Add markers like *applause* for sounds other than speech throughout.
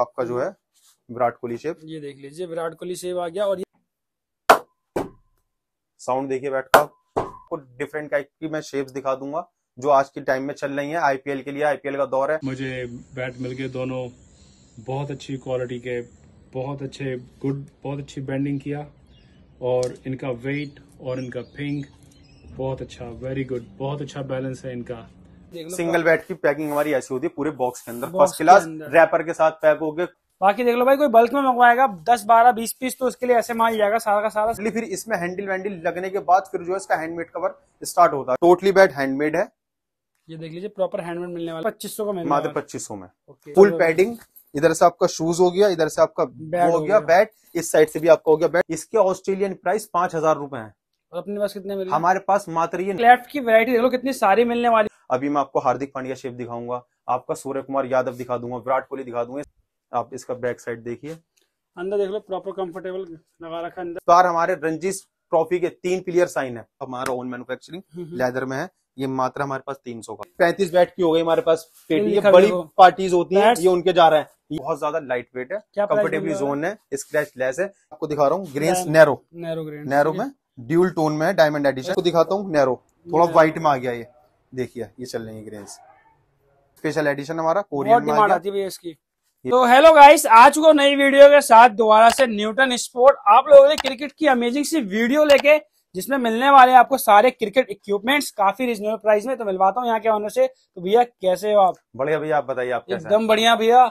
आपका जो हम्म। है विराट कोहली शेप ये देख लीजिए विराट कोहली शेप आ गया और ये साउंड देखिए बैट का कुछ डिफरेंट टाइप की मैं शेप्स दिखा दूंगा जो आज के टाइम में चल रही है आईपीएल के लिए आईपीएल का दौर है मुझे बैट मिल गए दोनों बहुत अच्छी क्वालिटी के बहुत अच्छे गुड बहुत अच्छी बैंडिंग किया और इनका वेट और इनका फिंग बहुत अच्छा वेरी गुड बहुत अच्छा बैलेंस है इनका सिंगल बेड की पैकिंग हमारी ऐसी होती है पूरे बॉक्स के अंदर फर्स्ट क्लास रैपर के साथ पैक हो गए बाकी देख लो भाई कोई बल्क में मंगवाएगा दस बारह बीस पीस तो उसके लिए ऐसे माल जाएगा सारा का सारा फिर इसमें हैंडल वैंडल लगने के बाद फिर जो है इसका हैंडमेड कवर स्टार्ट होता है टोटली बेड हैंडमेड है ये देख लीजिए प्रॉपर हैंडमेड मिलने वाला पच्चीस सौ का मिलने पच्चीस सौ में फुल पैडिंग इधर से आपका शूज हो गया इधर से आपका हो गया बैट इस साइड से भी आपका हो गया बैट इसके ऑस्ट्रेलियन प्राइस पांच हजार रूपए है और अपने पास कितने मिले हमारे पास मात्र ये लेफ्ट की वैरायटी देख लो कितनी सारी मिलने वाली अभी मैं आपको हार्दिक पांड्या शेप दिखाऊंगा आपका सूर्य कुमार यादव दिखा दूंगा विराट कोहली दिखा दूंगा आप इसका बैक साइड देखिए अंदर देख लो प्रॉपर कंफर्टेबल लगा रखा अंदर बार तो हमारे रंजीत ट्रॉफी के तीन प्लेयर साइन है हमारा ओन मैनुफेक्चरिंग लेदर में है ये मात्र हमारे पास तीन सौ का पैंतीस बैट की हो गई हमारे पास पेटी ये बड़ी पार्टीज होती हैं ये उनके जा रहे हैं बहुत ज्यादा लाइट वेट है कंफर्टेबली जोन है स्क्रैच लेस है आपको दिखा रहा हूँ ग्रेन नैरो नैरो नैरो में ड्यूल टोन में डायमंड एडिशन को दिखाता हूँ नैरो थोड़ा व्हाइट में आ गया ये देखिए ये चल रही है स्पेशल एडिशन हमारा कोरियन में है इसकी तो हेलो गाइस आज को नई वीडियो के साथ दोबारा से न्यूटन स्पोर्ट आप लोगों ने क्रिकेट की अमेजिंग सी वीडियो लेके जिसमें मिलने वाले आपको सारे क्रिकेट इक्विपमेंट्स काफी रिजनेबल प्राइस में तो मिलवाता हूँ यहाँ के ऑनर से तो भैया कैसे हो आप बढ़िया भैया आप बताइए आप एकदम बढ़िया भैया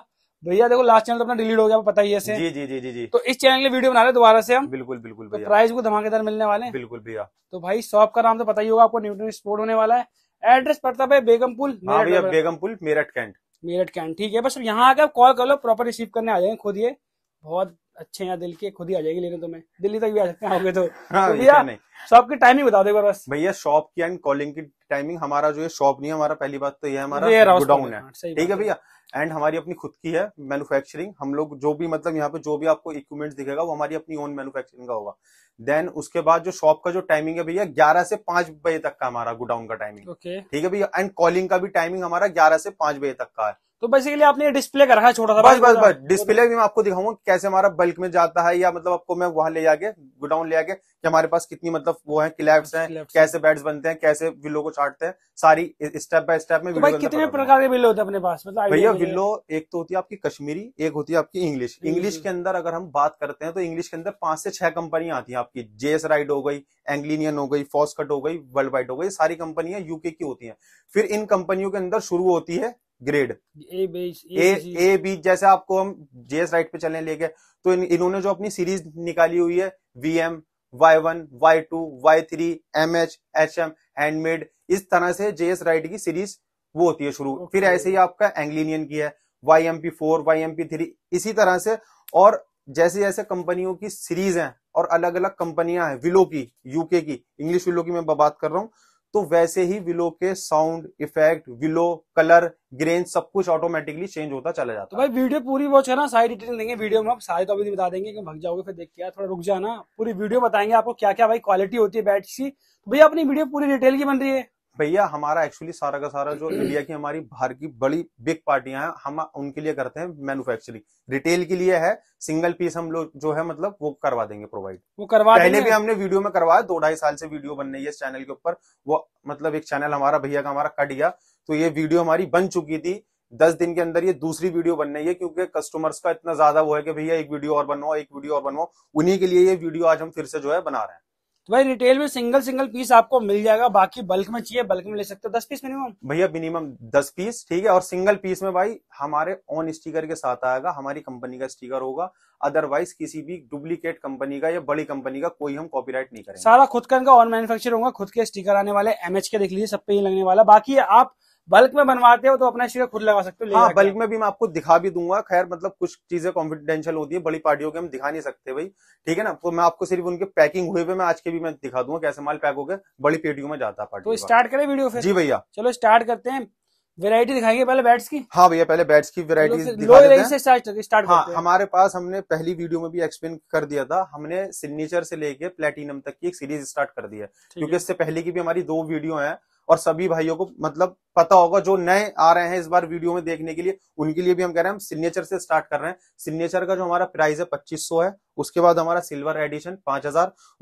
भैया देखो लास्ट चैनल तो अपना डिलीट हो गया पता ही जी जी जी जी जी तो इस चैनल के वीडियो बना रहे दोबारा से हम बिल्कुल बिल्कुल तो प्राइस को धमाकेदार मिलने वाले हैं बिल्कुल भैया तो भाई शॉप का नाम तो पता ही होगा आपको न्यूट्रन स्पोर्ट होने वाला है एड्रेस पड़ता है बेगमपुल हाँ भैया बेगमपुल मेरठ कैंट मेरठ कैंट ठीक है बस यहाँ आकर कॉल कर लो प्रॉपर रिसीव करने आ जाएंगे खुद ये बहुत अच्छे यहाँ दिल के खुद ही आ जाएगी लेने तुम्हें तो दिल्ली तक भी आ सकते हैं तो।, हाँ तो, भैया शॉप की टाइमिंग बता देगा बस भैया शॉप की एंड कॉलिंग की टाइमिंग हमारा जो है शॉप नहीं है हमारा पहली बात तो ये हमारा गोडाउन है हाँ, ठीक है भैया एंड हमारी अपनी खुद की है मैन्युफैक्चरिंग हम लोग जो भी मतलब यहाँ पे जो भी आपको इक्विपमेंट दिखेगा वो हमारी अपनी ओन मैन्युफैक्चरिंग का होगा देन उसके बाद जो शॉप का जो टाइमिंग है भैया ग्यारह से पांच बजे तक का हमारा गोडाउन का टाइमिंग ओके okay. ठीक है भैया एंड कॉलिंग का भी टाइमिंग हमारा ग्यारह से पांच बजे तक का है तो बेसिकली आपने डिस्प्ले कर रखा है छोटा सा बस बस बस डिस्प्ले भी मैं आपको दिखाऊंगा कैसे हमारा बल्क में जाता है या मतलब आपको मैं वहां ले जाके गोडाउन ले आगे कि हमारे पास कितनी मतलब वो है क्लैप्स हैं कैसे बैट्स बनते हैं कैसे विलो को छाटते हैं सारी स्टेप बाय स्टेप में तो कितने प्रकार के विलो होते हैं अपने पास मतलब भैया विलो एक तो होती है आपकी कश्मीरी एक होती है आपकी इंग्लिश इंग्लिश के अंदर अगर हम बात करते हैं तो इंग्लिश के अंदर पांच से छह कंपनियां आती है आपकी जेएस राइड हो गई एंग्लिनियन हो गई फॉस्कट हो गई वर्ल्ड वाइड हो गई सारी कंपनियां यूके की होती हैं फिर इन कंपनियों के अंदर शुरू होती है ग्रेड ए बीच ए ए बीच जैसे आपको हम जेएस राइड पे चलने ले गए तो इन, इन्होंने जो अपनी सीरीज निकाली हुई है V M Y one Y two Y three M H H M handmade इस तरह से जेएस राइड की सीरीज वो होती है शुरू okay. फिर ऐसे ही आपका एंग्लिनियन की है Y M P four Y M P three इसी तरह से और जैसे जैसे कंपनियों की सीरीज हैं और अलग अलग कंपनियां हैं विलो की यूके की इंग्लिश विलो की मैं बात कर रहा हूं तो वैसे ही विलो के sound effect willow colour grain सब कुछ ऑटोमेटिकली चेंज होता चला जाता है तो भाई वीडियो पूरी वॉच है ना सारी डिटेल देंगे वीडियो में आप सारे तो अभी बता देंगे कि भग जाओगे फिर देख के थोड़ा रुक जाना पूरी वीडियो बताएंगे आपको क्या क्या भाई क्वालिटी होती है बैट्स की तो भैया अपनी वीडियो पूरी डिटेल की बन रही है भैया हमारा एक्चुअली सारा का सारा जो इंडिया की हमारी बाहर की बड़ी बिग पार्टियां हैं हम उनके लिए करते हैं मैन्युफैक्चरिंग रिटेल के लिए है सिंगल पीस हम लोग जो है मतलब वो करवा देंगे प्रोवाइड वो करवा पहले भी हमने वीडियो में करवाया दो ढाई साल से वीडियो बन रही है इस चैनल के ऊपर वो मतलब एक चैनल हमारा भैया का हमारा कट गया तो ये वीडियो हमारी बन चुकी थी दस दिन के अंदर ये दूसरी वीडियो बन रही है क्योंकि कस्टमर्स का इतना ज्यादा वो है कि भैया एक वीडियो और बनवाओ एक वीडियो और बनवाओ उन्हीं के लिए ये वीडियो आज हम फिर से जो है बना रहे हैं तो भाई रिटेल में सिंगल सिंगल पीस आपको मिल जाएगा बाकी बल्क में चाहिए बल्क में ले सकते हो दस पीस मिनिमम भैया मिनिमम दस पीस ठीक है और सिंगल पीस में भाई हमारे ऑन स्टिकर के साथ आएगा हमारी कंपनी का स्टिकर होगा अदरवाइज किसी भी डुप्लीकेट कंपनी का या बड़ी कंपनी का कोई हम कॉपीराइट नहीं करेंगे सारा खुद का ऑन मैनुफेक्चर होगा खुद के स्टिकर आने वाले एमएच के देख लीजिए सब पे ही लगने वाला बाकी आप बल्क में बनवाते हो तो अपना शीरा खुद लगा सकते हो हाँ बल्क में भी मैं आपको दिखा भी दूंगा खैर मतलब कुछ चीजें कॉन्फिडेंशियल होती है बड़ी पार्टियों के हम दिखा नहीं सकते भाई ठीक है ना तो मैं आपको सिर्फ उनके पैकिंग हुए हुए मैं आज के भी मैं दिखा दूंगा कैसे माल पैक हो गया बड़ी पेटियों में जाता पार्टी तो स्टार्ट करें वीडियो फिर जी भैया चलो स्टार्ट करते हैं वेरायटी दिखाएंगे पहले बैट्स की हाँ भैया पहले बैट्स की वेरायटी स्टार्ट हाँ, हमारे पास हमने पहली वीडियो में भी एक्सप्लेन कर दिया था हमने सिग्नेचर से लेके प्लेटिनम तक की एक सीरीज स्टार्ट कर दी है क्योंकि इससे पहले की भी हमारी दो वीडियो है और सभी भाइयों को मतलब पता होगा जो नए आ रहे हैं इस बार वीडियो में देखने के लिए उनके लिए भी हम कह रहे हैं हम सिग्नेचर से स्टार्ट कर रहे हैं सिग्नेचर का जो हमारा प्राइस है पच्चीस है उसके बाद हमारा सिल्वर एडिशन पांच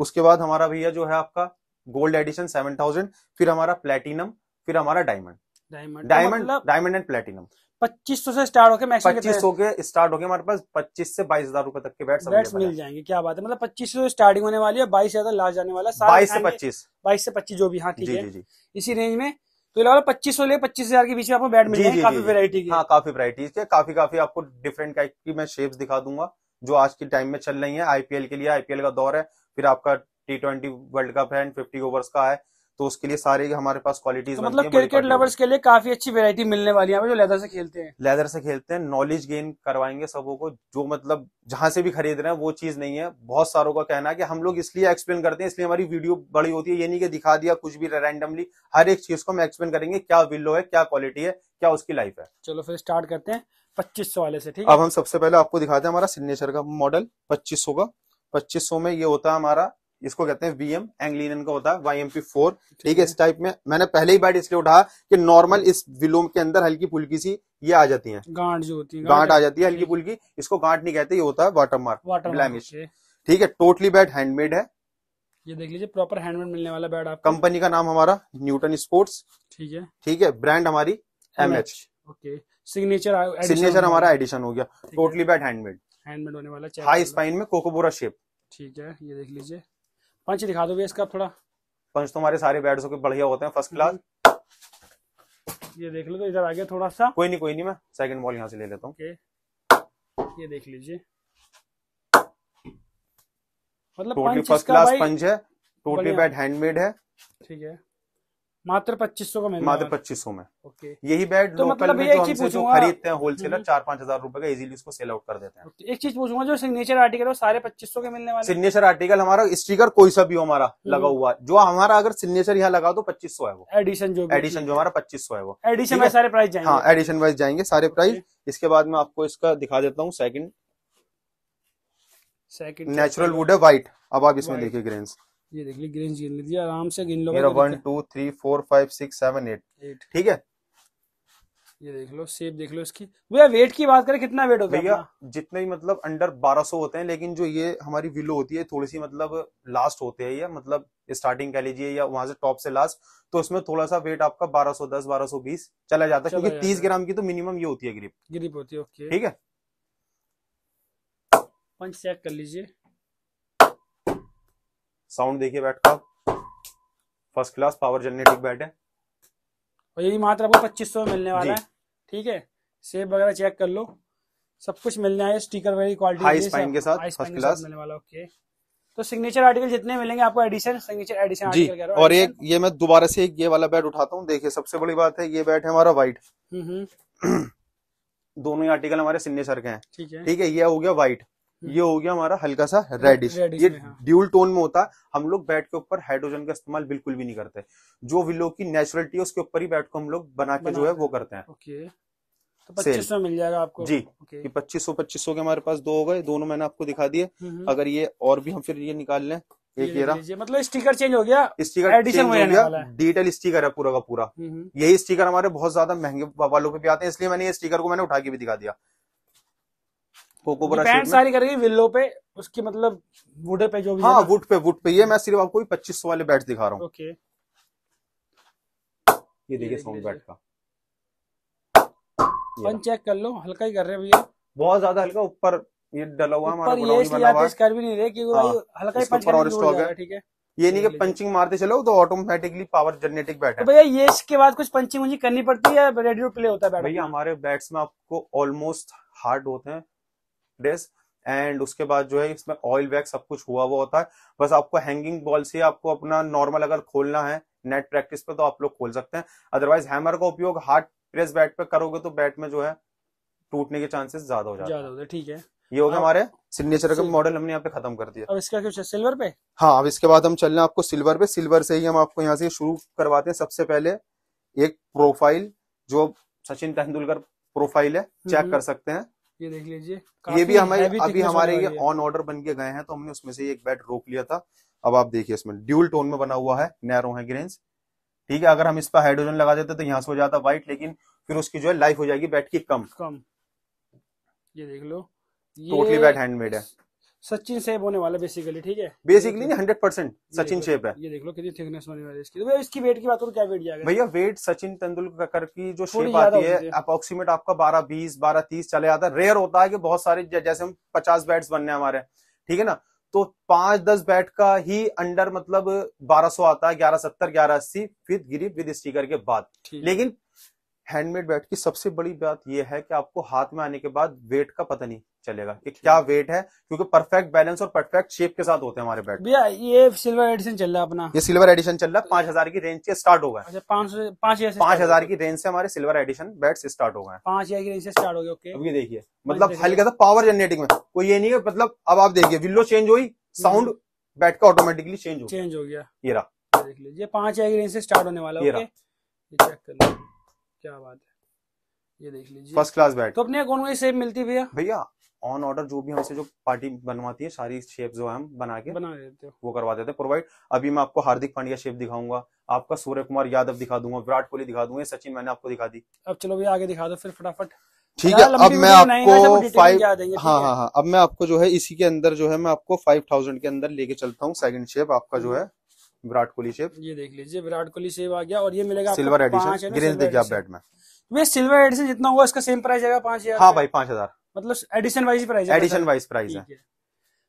उसके बाद हमारा भैया जो है आपका गोल्ड एडिशन सेवन फिर हमारा प्लेटिनम फिर हमारा diamond diamond diamond diamond and platinum पच्चीस सौ से स्टार्ट होकर मैक्सिम पच्चीस सौ के स्टार्ट होके हमारे पास पच्चीस से बाईस हजार रुपए तक के बैट्स बैट्स मिल जाएंगे क्या बात है मतलब पच्चीस सौ स्टार्टिंग होने वाली है बाईस हजार लास्ट जाने वाला बाईस से पच्चीस बाईस से पच्चीस जो भी हाँ ठीक है इसी रेंज में तो लगा पच्चीस सौ ले पच्चीस हजार के बीच में आपको बैट मिल जाएगी काफी वेरायटी की हाँ काफी वेरायटीज के काफी काफी आपको डिफरेंट टाइप की मैं शेप दिखा दूंगा जो आज के टाइम में चल रही है आईपीएल के लिए आईपीएल का दौर है फिर आपका टी ट्वेंटी वर्ल्ड कप है फिफ्टी ओवर्स का है तो उसके लिए सारे हमारे पास क्वालिटीज तो मतलब क्रिकेट लवर्स के लिए काफी अच्छी वेरायटी मिलने वाली है जो लेदर से खेलते हैं लेदर से खेलते हैं नॉलेज गेन करवाएंगे सबों को जो मतलब जहां से भी खरीद रहे हैं वो चीज नहीं है बहुत सारों का कहना है कि हम लोग इसलिए एक्सप्लेन करते हैं इसलिए हमारी वीडियो बड़ी होती है ये नहीं कि दिखा दिया कुछ भी रैंडमली हर एक चीज को हम एक्सप्लेन करेंगे क्या विलो है क्या क्वालिटी है क्या उसकी लाइफ है चलो फिर स्टार्ट करते हैं पच्चीस वाले से ठीक अब हम सबसे पहले आपको दिखाते हैं हमारा सिग्नेचर का मॉडल पच्चीस का पच्चीस में ये होता है हमारा इसको कहते हैं वीएम एंग्लिनन का होता है वाईएमपी फोर ठीक है इस टाइप में मैंने पहले ही बाइट इसलिए उठा कि नॉर्मल इस विलोम के अंदर हल्की फुल्की सी ये आ जाती है गांठ जो होती है गांठ आ जाती है हल्की फुल्की इसको गांठ नहीं कहते ये होता है वाटर मार्क ब्लैमिश ठीक है टोटली बैट हैंडमेड है ये देख लीजिए प्रॉपर हैंडमेड मिलने वाला बैट आप कंपनी का नाम हमारा न्यूटन स्पोर्ट्स ठीक है ठीक है ब्रांड हमारी M H okay signature signature हमारा एडिशन हो गया टोटली बैट हैंडमेड हैंडमेड होने वाला हाई स्पाइन में कोकोबोरा शेप ठीक है ये देख लीजिए पंच दिखा दो इसका थोड़ा पंच तो हमारे सारे बैट्स के बढ़िया होते हैं फर्स्ट क्लास ये देख लो तो इधर आ गया थोड़ा सा कोई नहीं कोई नहीं मैं सेकंड बॉल यहाँ से ले लेता हूँ ये देख लीजिए मतलब टोटली फर्स्ट क्लास पंच है टोटली बैट हैंडमेड है ठीक है मात्र पच्चीस सौ का मात्र पच्चीस सौ में यही बेड तो लोकल मतलब में जो हम खरीदते हैं होलसेलर हम्म। चार पांच हजार रूपए का इजीली उसको सेल आउट कर देते हैं एक चीज पूछूंगा जो सिग्नेचर आर्टिकल है सारे पच्चीस सौ के मिलने वाले सिग्नेचर आर्टिकल हमारा स्टिकर कोई सा भी हो हमारा हम्म। लगा हुआ जो हमारा अगर सिग्नेचर यहाँ लगा तो पच्चीस है वो एडिशन जो एडिशन जो हमारा पच्चीस है वो एडिशन वाइज सारे प्राइस हाँ एडिशन वाइज जाएंगे सारे प्राइस इसके बाद में आपको इसका दिखा देता हूँ सेकंड सेकंड नेचुरल वुड है व्हाइट अब आप इसमें देखिए ग्रेन्स ये देख ली ग्रीन गिन लीजिए आराम से गिन लो one two three four five six seven eight eight ठीक है ये देख लो सेप देख लो इसकी भैया वेट की बात करें कितना वेट होता है भैया जितने भी मतलब अंडर 1200 होते हैं लेकिन जो ये हमारी विलो होती है थोड़ी सी मतलब लास्ट होते हैं ये मतलब स्टार्टिंग कह लीजिए या वहां से टॉप से लास्ट तो इसमें थोड़ा सा वेट आपका 1210 1220 चला जाता है क्योंकि तीस ग्राम की तो मिनिमम ये होती है ग्रिप ग्रिप होती है ओके ठीक है पंच चेक कर लीजिए साउंड देखिए बैट का first class power generative bat है और यही मात्र आपको पच्चीस सौ मिलने वाला है ठीक है सेब वगैरह चेक कर लो सब कुछ मिलने आए स्टीकर वाली क्वालिटी हाई स्पाइन के साथ फर्स्ट क्लास मिलने वाला ओके तो सिग्नेचर आर्टिकल जितने मिलेंगे आपको एडिशन सिग्नेचर एडिशन जी आर्टिकल और एक ये मैं दोबारा से एक ये वाला बैट उठाता हूँ देखिए सबसे बड़ी बात है ये बैट है हमारा व्हाइट हम्म, हम्म। *clears throat* दोनों ही आर्टिकल हमारे सिग्नेचर के हैं ठीक है ठीक है ये हो गया व्हाइट ये हो गया हमारा हल्का सा रेडिश ये ड्यूल टोन हाँ। में होता है हम लोग बैट के ऊपर हाइड्रोजन का इस्तेमाल बिल्कुल भी नहीं करते जो विलो की नेचुरलिटी है उसके ऊपर ही बैट को हम लोग बना के जो है वो करते हैं तो पच्चीस सौ मिल जाएगा आपको जी ये पच्चीस सौ पच्चीस सौ के हमारे पास दो हो गए दोनों मैंने आपको दिखा दिए अगर ये और भी हम फिर ये निकाल लें एक ये मतलब स्टिकर चेंज हो गया स्टिकर एडिशन हो गया डिटेल स्टिकर है पूरा का पूरा यही स्टिकर हमारे बहुत ज्यादा महंगे वालों पे भी आते हैं इसलिए मैंने ये स्टिकर को मैंने उठा के भी दिखा दिया कोको ब्रश पैंट सारी करेगी विल्लो पे उसकी मतलब वुड पे जो भी हाँ वुड पे वुड पे ये मैं सिर्फ आपको पच्चीस सौ वाले बैट दिखा रहा हूँ ओके ये देखिए साउंड बैट का अपन चेक कर लो हल्का ही कर रहे हैं भैया बहुत ज्यादा हल्का ऊपर ये डला हुआ हमारा ये कर भी नहीं रहे कि हाँ, हल्का ही पंच और स्टॉक है ठीक है ये नहीं कि पंचिंग मारते चलो तो ऑटोमेटिकली पावर जनरेटिंग बैट है तो भैया ये इसके बाद कुछ पंचिंग उंचिंग करनी पड़ती है रेडियो प्ले होता है भैया हमारे बैट्स में आपको ऑलमोस्ट हार्ड होते हैं डेज एंड उसके बाद जो है इसमें ऑयल वैक सब कुछ हुआ हुआ होता है बस आपको हैंगिंग बॉल से आपको अपना नॉर्मल अगर खोलना है नेट प्रैक्टिस पे तो आप लोग खोल सकते हैं अदरवाइज हैमर का उपयोग हार्ड प्रेस बैट पे करोगे तो बैट में जो है टूटने के चांसेस ज्यादा हो जाते हैं ठीक है ये हो गया हमारे सिग्नेचर का मॉडल हमने यहाँ पे खत्म कर दिया अब इसका क्या सिल्वर पे हाँ अब इसके बाद हम चल रहे हैं आपको सिल्वर पे सिल्वर से ही हम आपको यहाँ से शुरू करवाते हैं सबसे पहले एक प्रोफाइल जो सचिन तेंदुलकर प्रोफाइल है चेक हम्म। कर सकते हैं ये देख लीजिए ये भी हमारे अभी हमारे ये ऑन ऑर्डर बन के गए हैं तो हमने उसमें से एक बेड रोक लिया था अब आप देखिए इसमें ड्यूल टोन में बना हुआ है नैरो है ग्रेन्स ठीक है अगर हम इस पर हाइड्रोजन लगा देते तो यहाँ से हो जाता व्हाइट लेकिन फिर उसकी जो है लाइफ हो जाएगी बैट की कम कम ये देख लो टोटली बैट हैंडमेड है सचिन शेप होने वाला बेसिकली ठीक है बेसिकली नहीं हंड्रेड परसेंट सचिन शेप है ये देख लो कितनी थिकनेस होने वाली इसकी तो इसकी वेट की बात करूँ क्या वेट जाएगा भैया वेट सचिन तेंदुलकर की जो शेप आती है अप्रोक्सीमेट आपका बारह बीस बारह तीस चले जाता है रेयर होता है कि बहुत सारे जैसे हम पचास बैट्स बनने हमारे ठीक है ना तो पांच दस बैट का ही अंडर मतलब बारह सौ आता है ग्यारह सत्तर ग्यारह अस्सी विद ग्रिप विद स्टीकर के बाद लेकिन हैंडमेड बैट की सबसे बड़ी बात यह है कि आपको हाथ में आने के बाद वेट का पता नहीं चलेगा कि क्या वेट है क्योंकि परफेक्ट बैलेंस और परफेक्ट शेप के साथ होते हैं हमारे बैट भैया ये सिल्वर एडिशन चल रहा है अपना ये सिल्वर एडिशन चल रहा है पांच हजार की रेंज से स्टार्ट होगा पांच हजार की रेंज से हमारे सिल्वर एडिशन बैट्स स्टार्ट होगा पांच हजार की रेंज से स्टार्ट हो गया ओके अब ये देखिए मतलब हल्का सा पावर जनरेटिंग में कोई ये नहीं है मतलब अब आप देखिए विल्लो चेंज हुई साउंड बैट हम्म। का ऑटोमेटिकली चेंज हो चेंज हो गया ये रहा देख लीजिए पांच हजार की रेंज से स्टार्ट होने वाला ये चेक कर लो क्या बात है ये देख लीजिए फर्स्ट क्लास बैट तो अपने कौन में सेम मिलती भैया भैया ऑन ऑर्डर जो भी हमसे जो पार्टी बनवाती है सारी शेप जो हम बना के बना देते हैं वो करवा देते हैं प्रोवाइड अभी मैं आपको हार्दिक पांड्या शेप दिखाऊंगा आपका सूर्य कुमार यादव दिखा दूंगा विराट कोहली दिखा दूंगा सचिन मैंने आपको दिखा दी अब चलो भैया आगे दिखा दो फिर फटाफट ठीक है अब मैं आपको फाइव हाँ हाँ हाँ अब मैं आपको जो है इसी के अंदर जो है मैं आपको फाइव थाउजेंड के अंदर लेके चलता हूँ सेकंड शेप आपका जो है विराट कोहली शेप ये देख लीजिए विराट कोहली शेप आ गया और ये मिलेगा सिल्वर एडिशन ग्रेज देखिए आप बैट में सिल्वर एडिशन जितना हुआ इसका सेम प्राइस पांच हजार हाँ भाई पांच हजार मतलब एडिशन वाइज प्राइस है एडिशन वाइज प्राइस है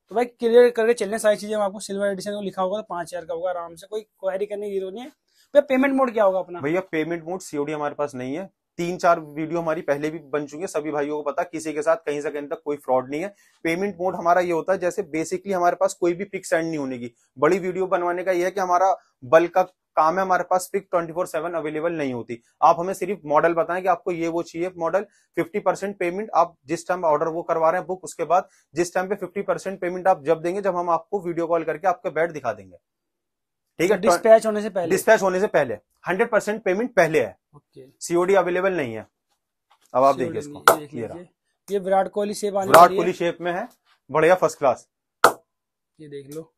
तो भाई क्लियर करके चलने सारी चीजें हम आपको सिल्वर एडिशन को लिखा होगा तो पांच हजार का होगा आराम से कोई क्वारी करने की जरूरत नहीं है भैया पेमेंट मोड क्या होगा अपना भैया पेमेंट मोड सीओडी हमारे पास नहीं है तीन चार वीडियो हमारी पहले भी बन चुकी है सभी भाइयों को पता किसी के साथ कहीं से कहीं तक कोई फ्रॉड नहीं है पेमेंट मोड हमारा ये होता है जैसे बेसिकली हमारे पास कोई भी पिक सेंड नहीं होने की बड़ी वीडियो बनवाने का यह है कि हमारा बल्क का काम है हमारे पास fix twenty four seven available नहीं होती आप हमें सिर्फ मॉडल बताएं कि आपको ये वो चाहिए मॉडल फिफ्टी परसेंट पेमेंट आप जिस टाइम ऑर्डर वो करवा रहे हैं बुक उसके बाद जिस टाइम पे फिफ्टी परसेंट पेमेंट आप जब देंगे जब हम आपको वीडियो कॉल करके आपके बेड दिखा देंगे ठीक है डिस्पैच तो होने से पहले डिस्पैच होने से पहले हंड्रेड परसेंट पेमेंट पहले है सीओडी अवेलेबल नहीं है अब आप देखिए इसको ये विराट कोहली शेप विराट कोहली शेप में है बढ़िया फर्स्ट क्लास ये देख लो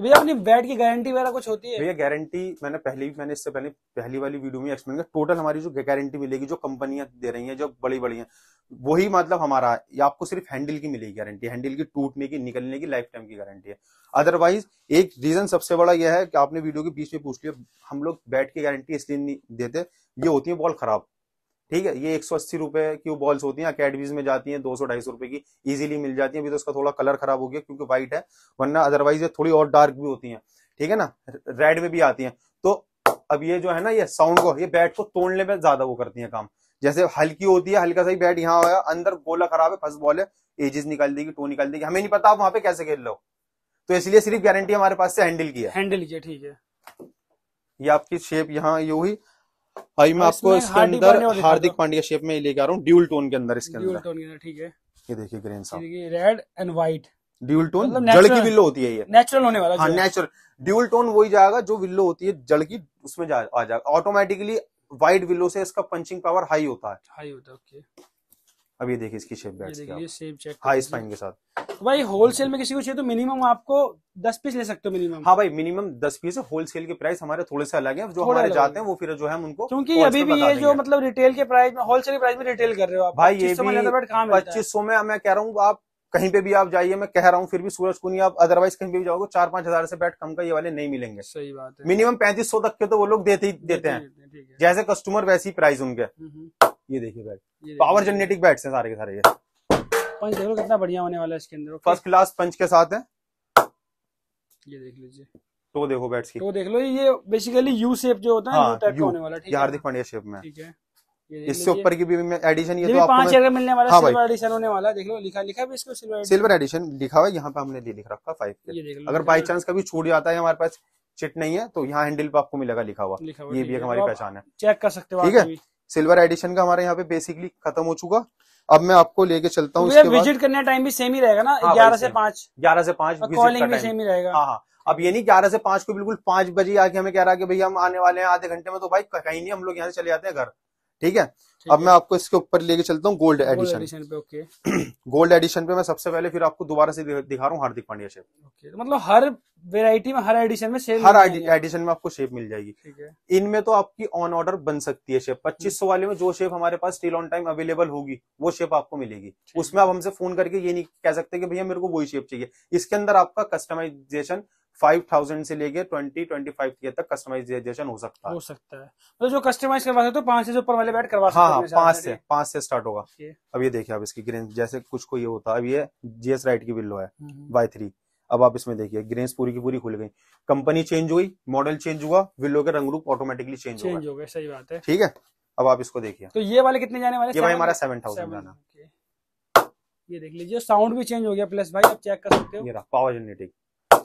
तो भैया अपनी बैट की गारंटी वगैरह कुछ होती है भैया गारंटी मैंने पहले भी मैंने इससे पहले पहली वाली वीडियो में एक्सप्लेन किया टोटल हमारी जो गारंटी मिलेगी जो कंपनियां दे रही हैं जो बड़ी बड़ी हैं वही मतलब हमारा या आपको सिर्फ हैंडल की मिलेगी गारंटी हैंडल की टूटने की निकलने की लाइफ टाइम की गारंटी है अदरवाइज एक रीजन सबसे बड़ा यह है कि आपने वीडियो के बीच में पूछ लिया हम लोग बैट की गारंटी इसलिए नहीं देते ये होती है बॉल खराब ठीक है ये एक सौ अस्सी रुपए की बॉल्स होती हैं अकेडमीज में जाती हैं दो सौ ढाई सौ रुपए की इजीली मिल जाती है अभी तो उसका थोड़ा कलर खराब हो गया क्योंकि व्हाइट है वरना अदरवाइज ये थोड़ी और डार्क भी होती हैं ठीक है ना रेड में भी आती हैं तो अब ये जो है ना ये साउंड को ये बैट को तोड़ने में ज्यादा वो करती है काम जैसे हल्की होती है हल्का सा ही बैट यहाँ आया अंदर गोला खराब है फर्स्ट बॉल है एजिस निकाल देगी टो निकाल देगी हमें नहीं पता आप वहां पे कैसे खेल लो तो इसलिए सिर्फ गारंटी हमारे पास से हैंडल की है हैंडल की ठीक है ये आपकी शेप यहाँ ये हुई अभी हाँ, मैं हाँ, आपको इसके अंदर हार्दिक पांड्या शेप में लेके आ रहा हूँ ड्यूल टोन के अंदर इसके अंदर ठीक है ये देखिए ग्रीन साहब red and white dual tone मतलब जड़ की विल्लो होती है ये नेचुरल होने वाला हाँ नेचुरल ड्यूल टोन वही जाएगा जो विल्लो होती है जड़ की उसमें जा, आ जाएगा ऑटोमेटिकली व्हाइट विल्लो से इसका पंचिंग पावर हाई होता है हाई होता है अब ये देखिए इसकी शेप बैट्स की हाई स्पाइन के साथ भाई होलसेल में किसी को चाहिए तो मिनिमम आपको दस पीस ले सकते हो मिनिमम हाँ भाई मिनिमम दस पीस होलसेल के प्राइस हमारे थोड़े से अलग है जो हमारे जाते हैं वो फिर जो है उनको क्योंकि अभी भी ये जो मतलब रिटेल के प्राइस में होलसेल के प्राइस में रिटेल कर रहे हो आप भाई ये पच्चीस सौ में मैं कह रहा हूँ आप कहीं पे भी आप जाइए मैं कह रहा हूँ फिर भी सूरज कुनी आप अदरवाइज कहीं पे भी जाओगे चार पांच हजार से बैट कम का ये वाले नहीं मिलेंगे सही बात है मिनिमम पैंतीस सौ तक के तो वो लोग देते ही देते हैं जैसे कस्टमर वैसे ही प्राइस उनके हम्म, हम्म। ये देखिए बैट पावर जनरेटिक बैट्स हैं सारे के सारे ये पंच देख कितना बढ़िया होने वाला है इसके अंदर फर्स्ट क्लास पंच के साथ है ये देख लीजिए तो देखो बैट्स की तो देख लो ये बेसिकली यू शेप जो होता है हाँ, हार्दिक पांड्या शेप में ठीक है इससे ऊपर की भी एडिशन ये तो पांच में... मिलने वाला हाँ सिल्वर एडिशन होने वाला देख लो लिखा लिखा भी इसको सिल्वर सिल्वर एडिशन लिखा हुआ यहाँ पे हमने लिख रखा फाइव के अगर बाई चांस कभी छूट जाता है हमारे पास चिट नहीं है तो यहाँ हैंडल पे आपको मिलेगा लिखा हुआ ये भी एक हमारी तो पहचान है चेक कर सकते हो ठीक है सिल्वर एडिशन का हमारे यहाँ पे बेसिकली खत्म हो चुका अब मैं आपको लेके चलता हूँ विजिट करने टाइम भी सेम ही रहेगा ना हाँ ग्यारह से पांच ग्यारह से पांच कॉलिंग भी सेम ही रहेगा हाँ हाँ अब ये नहीं ग्यारह से पांच को बिल्कुल पांच बजे आके हमें कह रहा है कि भाई हम आने वाले हैं आधे घंटे में तो भाई कहीं नहीं हम लोग यहाँ से चले जाते हैं घर ठीक है अब मैं आपको इसके ऊपर लेके चलता हूँ गोल्ड एडिशन गोल्ड एडिशन पे मैं सबसे पहले फिर आपको दोबारा से दिखा रहा हूँ हार्दिक पांड्या शेप तो मतलब हर वेरायटी में हर एडिशन में हर एडिशन में आपको शेप मिल जाएगी इनमें तो आपकी ऑन ऑर्डर बन सकती है शेप पच्चीस सौ वाले में जो शेप हमारे पास स्टिल ऑन टाइम अवेलेबल होगी वो शेप आपको मिलेगी उसमें आप हमसे फोन करके ये नहीं कह सकते कि भैया मेरे को वही शेप चाहिए इसके अंदर आपका कस्टमाइजेशन 5000 से लेके 20 25 के तक कस्टमाइजेशन हो सकता है हो सकता है मतलब जो कस्टमाइज करवा सकते हो पांच से ऊपर वाले बैट करवा हाँ, सकते हाँ पांच से पांच से स्टार्ट होगा अब ये देखिए आप इसकी ग्रेन जैसे कुछ को ये होता है अब ये जीएस राइट की बिल्लो है बाय हम्म, थ्री हम्म। अब आप इसमें देखिए ग्रेन्स पूरी की पूरी खुल गई कंपनी चेंज हुई मॉडल चेंज हुआ विलो के रंग रूप ऑटोमेटिकली चेंज हो गए सही बात है ठीक है अब आप इसको देखिए तो ये वाले कितने जाने वाले ये भाई हमारा सेवन थाउजेंड जाना ये देख लीजिए साउंड भी चेंज हो गया प्लस भाई आप चेक कर सकते हो पावर जेनेटिक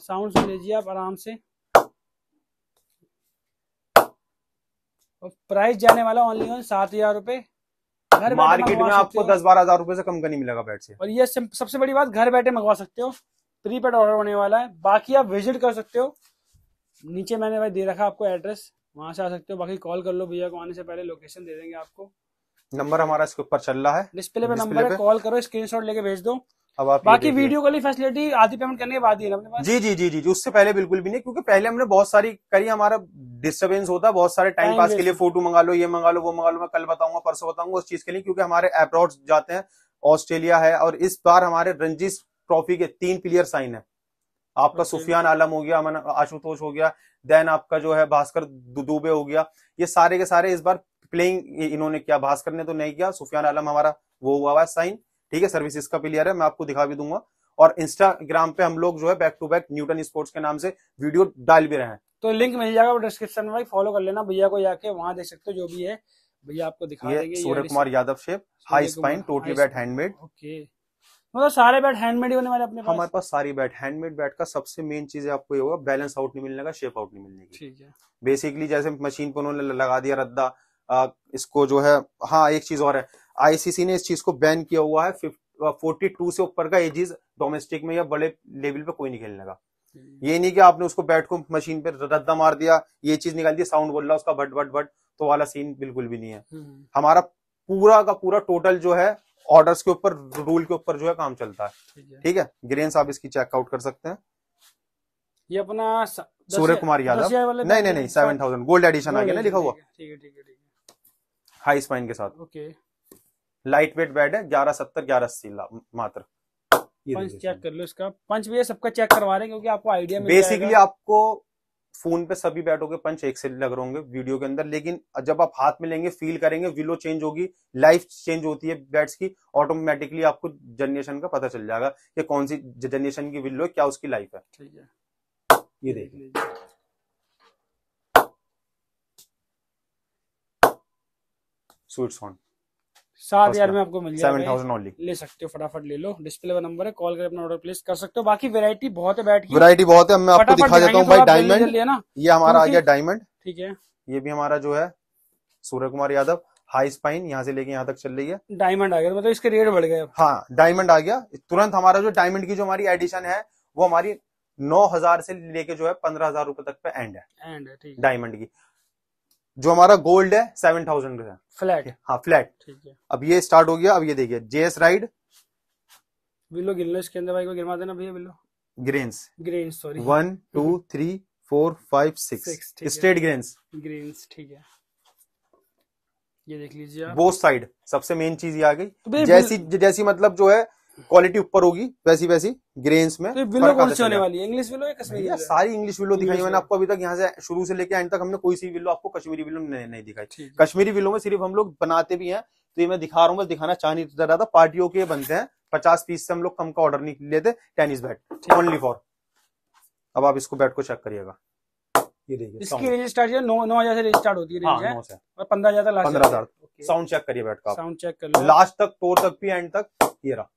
साउंड सुन लीजिए आप आराम से और प्राइस जाने वाला ओनली ऑन सात हजार रुपए घर मार्केट में आपको दस बारह हजार रुपए से कम का नहीं मिलेगा बैठ से और ये सबसे बड़ी बात घर बैठे मंगवा सकते हो प्रीपेड ऑर्डर होने वाला है बाकी आप विजिट कर सकते हो नीचे मैंने भाई दे रखा आपको एड्रेस वहां से आ सकते हो बाकी कॉल कर लो भैया को आने से पहले लोकेशन दे देंगे आपको नंबर हमारा इसके ऊपर चल रहा है डिस्प्ले पे नंबर है कॉल करो स्क्रीनशॉट लेके भेज दो अब आप बाकी वीडियो कॉलिंग फैसिलिटी आधी पेमेंट करने के बाद ही जी जी जी जी उससे पहले बिल्कुल भी नहीं क्योंकि पहले हमने बहुत सारी करी हमारा डिस्टर्बेंस होता बहुत सारे टाइम पास के लिए फोटो मंगा लो ये मंगा लो वो मंगा लो मैं कल बताऊंगा परसों बताऊंगा उस चीज के लिए क्योंकि हमारे अब्रॉड जाते हैं ऑस्ट्रेलिया है और इस बार हमारे रणजी ट्रॉफी के तीन प्लेयर साइन है आपका सुफियान आलम हो गया अमन आशुतोष हो गया देन आपका जो है भास्कर दुदुबे हो गया ये सारे के सारे इस बार प्लेइंग इन्होंने किया भास्कर ने तो नहीं किया सुफियान आलम हमारा वो हुआ हुआ है साइन ठीक है सर्विस इसका प्लेयर है मैं आपको दिखा भी दूंगा और इंस्टाग्राम पे हम लोग जो है back to back Newton sports के नाम से वीडियो डाल भी रहे हैं तो लिंक मिल जाएगा डिस्क्रिप्शन में फॉलो कर लेना भैया को जाके वहां देख सकते हो जो भी है भैया आपको दिखा Surya Kumar Yadav shape high spine totally bat handmade okay मतलब सारे बैट हैंडमेड होने वाले अपने हमारे पास सारी बैट हैंडमेड बैट का सबसे मेन चीज आपको ये होगा बैलेंस आउट नहीं मिलने का शेप आउट नहीं मिलने की बेसिकली जैसे मशीन पर उन्होंने लगा दिया रद्दा इसको जो है हाँ एक चीज और है आईसीसी ने इस चीज को बैन किया हुआ है फोर्टी टू से ऊपर का एजिज डोमेस्टिक में या बड़े लेवल पे कोई नहीं खेलने का हम्म। ये नहीं कि आपने उसको बैट को मशीन पे रद्दा मार दिया ये चीज निकाल दी साउंड बोल रहा उसका बट बट बट तो वाला सीन बिल्कुल भी नहीं है हम्म। हमारा पूरा का पूरा टोटल जो है ऑर्डर्स के ऊपर रूल के ऊपर जो है काम चलता है ठीक है ग्रेन आप इसकी चेकआउट कर सकते हैं ये अपना सूर्य कुमार यादव नहीं नहीं नहीं सेवन थाउजेंड गोल्ड एडिशन आ गया ना लिखा हुआ ठीक है ठीक है हाई स्पाइन के साथ ओके लाइट वेट बेड है ग्यारह सत्तर ग्यारह अस्सी मात्र पंच चेक कर लो इसका पंच भैया सबका चेक करवा रहे हैं क्योंकि आपको आइडिया बेसिकली आपको फोन पे सभी के पंच एक से लग रहे होंगे वीडियो के अंदर लेकिन जब आप हाथ में लेंगे फील करेंगे विलो चेंज होगी लाइफ चेंज होती है बैट्स की ऑटोमेटिकली आपको जनरेशन का पता चल जाएगा कि कौन सी जनरेशन की विलो है क्या उसकी लाइफ है ठीक है ये देख लीजिए स्वीट सॉन्ग सात हजार में आपको मिल जाएगा ले सकते हो फटाफट ले लो डिस्प्ले का नंबर है कॉल कर अपना ऑर्डर प्लेस कर सकते हो बाकी वेरायटी बहुत है बैठ वेरायटी बहुत है मैं आपको दिखा देता हूँ भाई डायमंड ये हमारा आ गया डायमंड ठीक है ये भी हमारा जो है सूर्य कुमार यादव हाई स्पाइन यहाँ से लेके यहाँ तक चल रही है डायमंड आ गया मतलब इसके रेट बढ़ गए हाँ डायमंड आ गया तुरंत हमारा जो डायमंड की जो हमारी एडिशन है वो हमारी नौ हजार से लेके जो है पंद्रह हजार रूपए तक पे एंड है एंड है ठीक डायमंड की जो हमारा गोल्ड है सेवन थाउजेंड का फ्लैट हाँ फ्लैट ठीक है अब ये स्टार्ट हो गया अब ये देखिए जेएस राइड बिल्लो गिन लो इसके अंदर भाई को गिरवा देना भैया willow grains grains sorry one two three four five six straight grains grains ठीक है ये देख लीजिए बोथ साइड सबसे मेन चीज ये आ गई तो जैसी जैसी मतलब जो है क्वालिटी ऊपर होगी वैसी वैसी ग्रेन्स में तो विलो कौन सी होने वाली इंग्लिश विलो या कश्मीरी या सारी इंग्लिश विलो दिखाई मैंने आपको अभी तक यहाँ से शुरू से लेके एंड तक हमने कोई सी विलो आपको कश्मीरी विलो नहीं दिखाई कश्मीरी विलो में सिर्फ हम लोग बनाते भी हैं तो ये मैं दिखा रहा हूँ बस दिखाना चाह नहीं रहा था पार्टियों के बनते हैं पचास पीस से हम लोग कम का ऑर्डर नहीं लेते टेनिस बैट ओनली फॉर अब आप इसको बैट को चेक करिएगा ये देखिए इसकी रेंज स्टार्ट है नौ नौ हजार से रेंज स्टार्ट होती है रेंज हाँ, है और पंद्रह हजार पंद्रह हजार साउंड चेक करिए बैट का साउंड चेक कर लास्ट तक टोर तक भी एंड तक ये रहा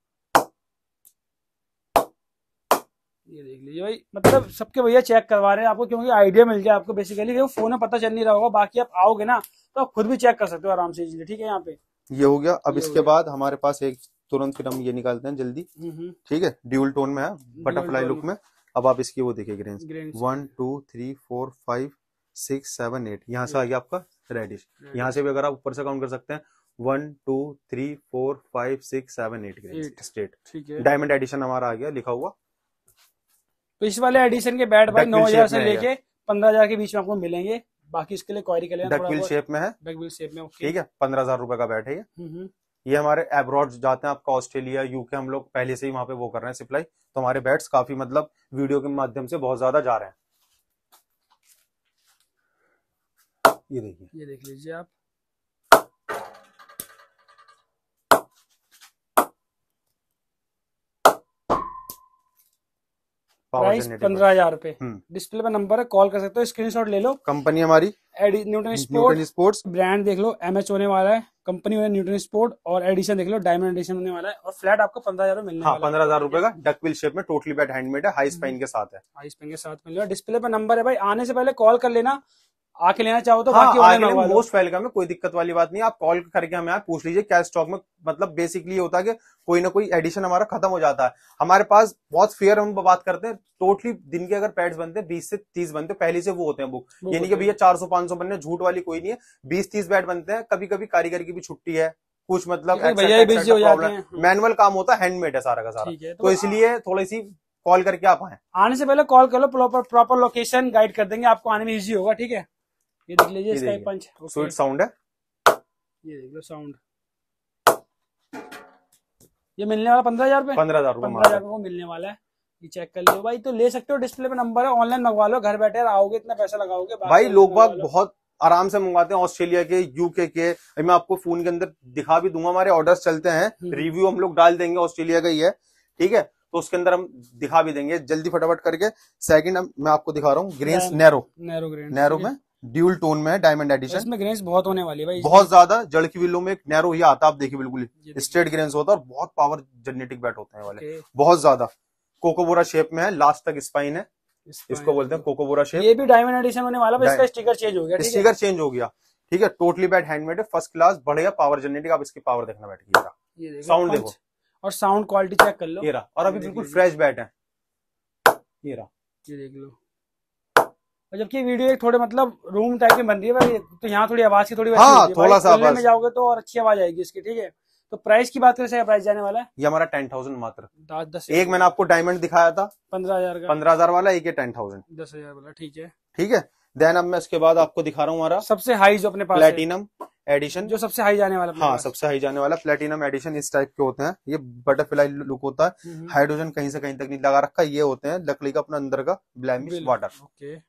ये देख लीजिए भाई मतलब सबके भैया चेक करवा रहे हैं आपको क्योंकि आइडिया मिल गया आपको बेसिकली क्योंकि फोन में पता चल नहीं रहा होगा बाकी आप आओगे ना तो आप खुद भी चेक कर सकते हो आराम से इजीली ठीक है यहाँ पे ये हो गया अब इसके बाद हमारे पास एक तुरंत फिर हम ये निकालते हैं जल्दी हम्म, हम्म। ठीक है ड्यूल टोन में है बटरफ्लाई लुक में अब आप इसकी वो देखिए grain one two three four five six seven eight यहाँ से आ गया आपका रेडिश यहाँ से भी अगर आप ऊपर से काउंट कर सकते हैं one two three four five six seven eight grain straight diamond edition हमारा आ गया लिखा हुआ तो इस वाले एडिशन के बैट भाई नौ हजार से लेके पंद्रह हजार के बीच में आपको मिलेंगे बाकी इसके लिए क्वारी कर लेना शेप में है ठीक है पंद्रह हजार रूपए का बैट है ये हम्म, हम्म। ये हमारे एब्रॉड जाते हैं आपका ऑस्ट्रेलिया यूके हम लोग पहले से ही वहां पे वो कर रहे हैं सप्लाई तो हमारे बैट्स काफी मतलब वीडियो के माध्यम से बहुत ज्यादा जा रहे हैं ये देखिए ये देख लीजिए आप प्राइस पंद्रह हजार रूपए हम्म। डिस्प्ले पे नंबर है कॉल कर सकते हो स्क्रीनशॉट ले लो कंपनी हमारी न्यूटन स्पोर्ट स्पोर्ट्स ब्रांड देख लो एमएच होने वाला है कंपनी न्यूटन स्पोर्ट और एडिशन देख लो डायमंड एडिशन होने वाला है और फ्लैट आपको पंद्रह हजार मिलने हाँ, पंद्रह हजार रुपए का डकविल शेप में टोटली बैट हैंडमेड है हाई हम्म। स्पाइन के साथ है हाई स्पाइन के साथ मिल रहा है डिस्प्ले पे नंबर है भाई आने से पहले कॉल कर लेना आके लेना चाहो तो हाँ, बाकी मोस्ट वेलकम है कोई दिक्कत वाली बात नहीं आप कॉल करके हमें आप पूछ लीजिए क्या स्टॉक में मतलब बेसिकली होता है कि कोई ना कोई एडिशन हमारा खत्म हो जाता है हमारे पास बहुत फेयर हम बात करते हैं टोटली दिन के अगर पैड्स बनते हैं बीस से तीस बनते हैं पहले से वो होते हैं बुक यानी कि भैया चार सौ पांच सौ बनने झूठ वाली कोई नहीं है बीस तीस बैड बनते हैं कभी कभी कारीगर की भी छुट्टी है कुछ मतलब मैनुअल काम होता है हैंडमेड है सारा का सारा तो, तो इसलिए थोड़ी सी कॉल करके आप आए आने से पहले कॉल कर लो प्रॉपर लोकेशन गाइड कर देंगे आपको आने में इजी होगा ठीक है ये देख लीजिए इसका पंच स्वीट तो साउंड है ये देख लो साउंड ये मिलने वाला पंद्रह हजार पंद्रह हजार पंद्रह हजार को मिलने वाला है ये चेक कर लियो भाई तो ले सकते हो डिस्प्ले पे नंबर है ऑनलाइन मंगवा लो घर बैठे आओगे इतना पैसा लगाओगे भाई लोग बाग बहुत आराम से मंगवाते हैं ऑस्ट्रेलिया के यूके के मैं आपको फोन के अंदर दिखा भी दूंगा हमारे ऑर्डर्स चलते हैं रिव्यू हम्म। हम लोग डाल देंगे ऑस्ट्रेलिया का ही है ठीक है तो उसके अंदर हम दिखा भी देंगे जल्दी फटाफट करके सेकंड मैं आपको दिखा रहा हूँ grains narrow narrow grain narrow में ड्यूल टोन में डायमंड एडिशन तो इसमें ग्रेन्स बहुत होने वाली है भाई बहुत ज्यादा जड़ की विलो में एक नैरो ही आता आप देखिए बिल्कुल स्ट्रेट ग्रेन्स होता है और बहुत पावर जेनेटिक बैट होते हैं वाले बहुत ज्यादा कोकोबोरा शेप में है लास्ट तक स्पाइन है इसको बोलते हैं कोकोबोरा शेप ये भी डायमंड एडिशन होने वाला इसका स्टिकर चेंज हो गया स्टिकर चेंज हो गया ठीक है टोटली बैट हैंडमेड है फर्स्ट क्लास बढ़िया पावर जनरेटिंग आप इसकी पावर देखना बैठ गया साउंड देखो और साउंड क्वालिटी चेक कर लो ये रहा और अभी बिल्कुल फ्रेश बैट है ये रहा ये देख लो जबकि वीडियो एक थोड़े मतलब रूम टाइप की बन रही है तो यहाँ थोड़ी आवाज की थोड़ी हाँ, थोड़ा सा में जाओगे तो और अच्छी आवाज आएगी इसकी ठीक है तो प्राइस की बात करें प्राइस जाने वाला है ये हमारा टेन थाउजेंड मात्र एक मैंने आपको डायमंड दिखाया था पंद्रह हजार पंद्रह हजार वाला एक टेन थाउजेंड दस हजार वाला ठीक है ठीक है देन अब मैं इसके बाद आपको दिखा रहा हूँ हमारा सबसे हाई जो अपने प्लेटिनम एडिशन जो सबसे हाई जाने वाला हाँ सबसे हाई जाने वाला प्लेटिनम एडिशन इस टाइप के होते हैं ये बटरफ्लाई लुक होता है हाइड्रोजन हम्म, हम्म। कहीं से कहीं तक नहीं लगा रखा ये होते हैं लकड़ी का अपना अंदर का ब्लैमिश वाटर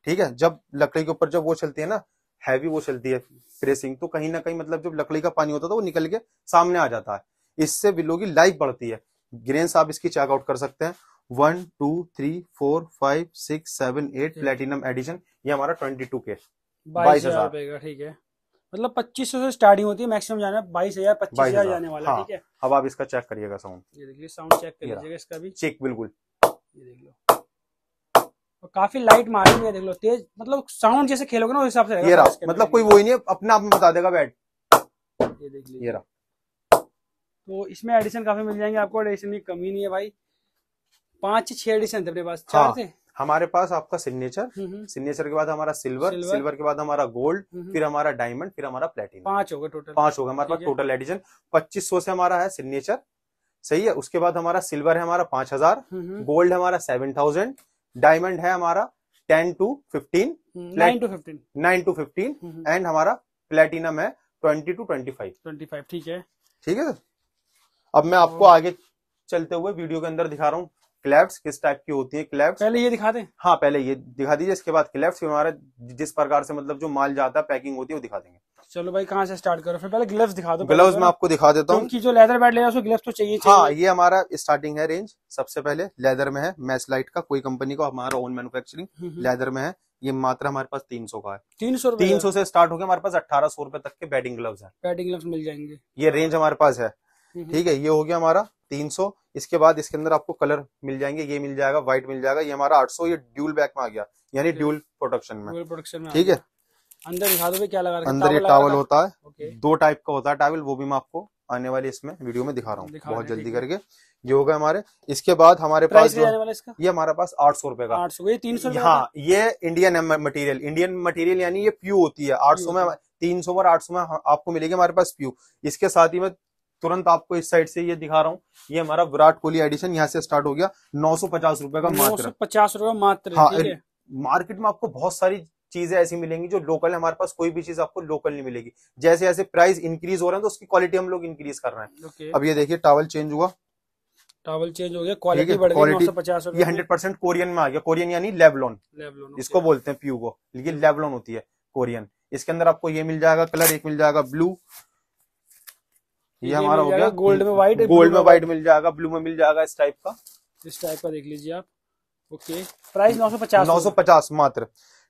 ठीक है जब लकड़ी के ऊपर जब वो चलती है ना हैवी वो चलती है प्रेसिंग तो कहीं ना कहीं मतलब जब लकड़ी का पानी होता था तो वो निकल के सामने आ जाता है इससे बिल्लो की लाइफ बढ़ती है ग्रेन्स आप इसकी चेकआउट कर सकते हैं one two three four five six seven eight platinum edition ये हमारा ट्वेंटी टू के बाईस हजार ठीक है मतलब पच्चीस से स्टार्टिंग होती है मैक्सिमम जाना बाईस हजार पच्चीस हजार जाने वाला हाँ, ठीक है अब आप इसका चेक करिएगा साउंड ये देखिए साउंड चेक कर लीजिएगा इसका भी चेक बिल्कुल ये देख लो और काफी लाइट मार्जिन है देख लो तेज मतलब साउंड जैसे खेलोगे ना उस हिसाब से ये रहा मतलब कोई वो ही नहीं अपने आप में बता देगा बैट ये देख लीजिए तो इसमें एडिशन काफी मिल जाएंगे आपको एडिशन की कमी नहीं है भाई पांच छह एडिशन थे अपने पास चार हाँ। थे हमारे पास आपका सिग्नेचर हम्म, सिग्नेचर हम्म। के बाद हमारा सिल्वर सिल्वर, के बाद हमारा गोल्ड हम्म, फिर हमारा डायमंड फिर हमारा प्लेटिनम पांच होगा टोटल पांच होगा हमारे पास टोटल एडिशन पच्चीस सौ से हमारा है सिग्नेचर सही है उसके बाद हमारा सिल्वर है हमारा पांच हजार गोल्ड हमारा सेवन थाउजेंड डायमंड है हमारा ten two fifteen nine two fifteen nine two fifteen and हमारा प्लेटिनम है twenty two twenty five twenty five ठीक है ठीक है अब मैं आपको आगे चलते हुए वीडियो के अंदर दिखा रहा हूँ क्लेफ्ट किस टाइप की होती है क्लेफ्ट पहले ये दिखा दें हाँ पहले ये दिखा दीजिए इसके बाद क्लेफ्ट हमारा जिस प्रकार से मतलब जो माल जाता है पैकिंग होती है वो दिखा देंगे चलो भाई कहाँ से स्टार्ट करो फिर पहले ग्लव्स दिखा दो ग्लव्स मैं आपको दिखा देता हूँ जो लेदर बैट ले ग्लव्स तो चाहिए, हाँ ये हमारा स्टार्टिंग है रेंज सबसे पहले लेदर में है मैच लाइट का कोई कंपनी का हमारा ओन मैन्युफैक्चरिंग लेदर में है ये मात्र हमारे पास तीन सौ का है तीन सौ तीन सौ से स्टार्ट हो गया हमारे पास अट्ठारह सौ रुपए तक के बैटिंग ग्लव्स है बैटिंग ग्लव्स मिल जाएंगे ये रेंज हमारे पास है हम्म, हम्म। ठीक है ये हो गया हमारा 300 इसके बाद इसके अंदर आपको कलर मिल जाएंगे ये मिल जाएगा व्हाइट मिल जाएगा ये हमारा 800 ये ड्यूल बैक में आ गया यानी ड्यूल प्रोडक्शन में ठीक है अंदर दिखा दो क्या लगा अंदर ये टावल होता है दो टाइप का होता है टावल वो भी मैं आपको आने वाले इसमें वीडियो में दिखा रहा हूँ बहुत जल्दी करके ये होगा हमारे इसके बाद हमारे पास जो ये हमारे पास आठ सौ रुपए का आठ सौ तीन सौ हाँ ये इंडियन मटेरियल इंडियन मटेरियल यानी ये प्यू होती है आठ सौ में तीन सौ और आठ सौ में आपको मिलेगी हमारे पास प्यू इसके साथ ही में तुरंत आपको इस साइड से ये दिखा रहा हूँ ये हमारा विराट कोहली एडिशन यहाँ से स्टार्ट हो गया नौ सौ पचास रूपये का मात्र पचास रूपये मात्र हाँ मार्केट में आपको बहुत सारी चीजें ऐसी मिलेंगी जो लोकल है हमारे पास कोई भी चीज आपको लोकल नहीं मिलेगी जैसे जैसे प्राइस इंक्रीज हो रहे हैं तो उसकी क्वालिटी हम लोग इंक्रीज कर रहे हैं अब ये देखिए टावल चेंज हुआ टावल चेंज हो गया क्वालिटी बढ़ पचास ये हंड्रेड परसेंट कोरियन में आ गया कोरियन यानी लेबलोन इसको बोलते हैं प्यूगो लेकिन लेबलोन होती है कोरियन इसके अंदर आपको ये मिल जाएगा कलर एक मिल जाएगा ब्लू ये हमारा हो गया गोल्ड में व्हाइट गोल्ड में व्हाइट मिल जाएगा ब्लू में मिल जाएगा इस टाइप का इस टाइप का देख लीजिए आप ओके प्राइस नौ सौ पचास नौ सौ पचास मात्र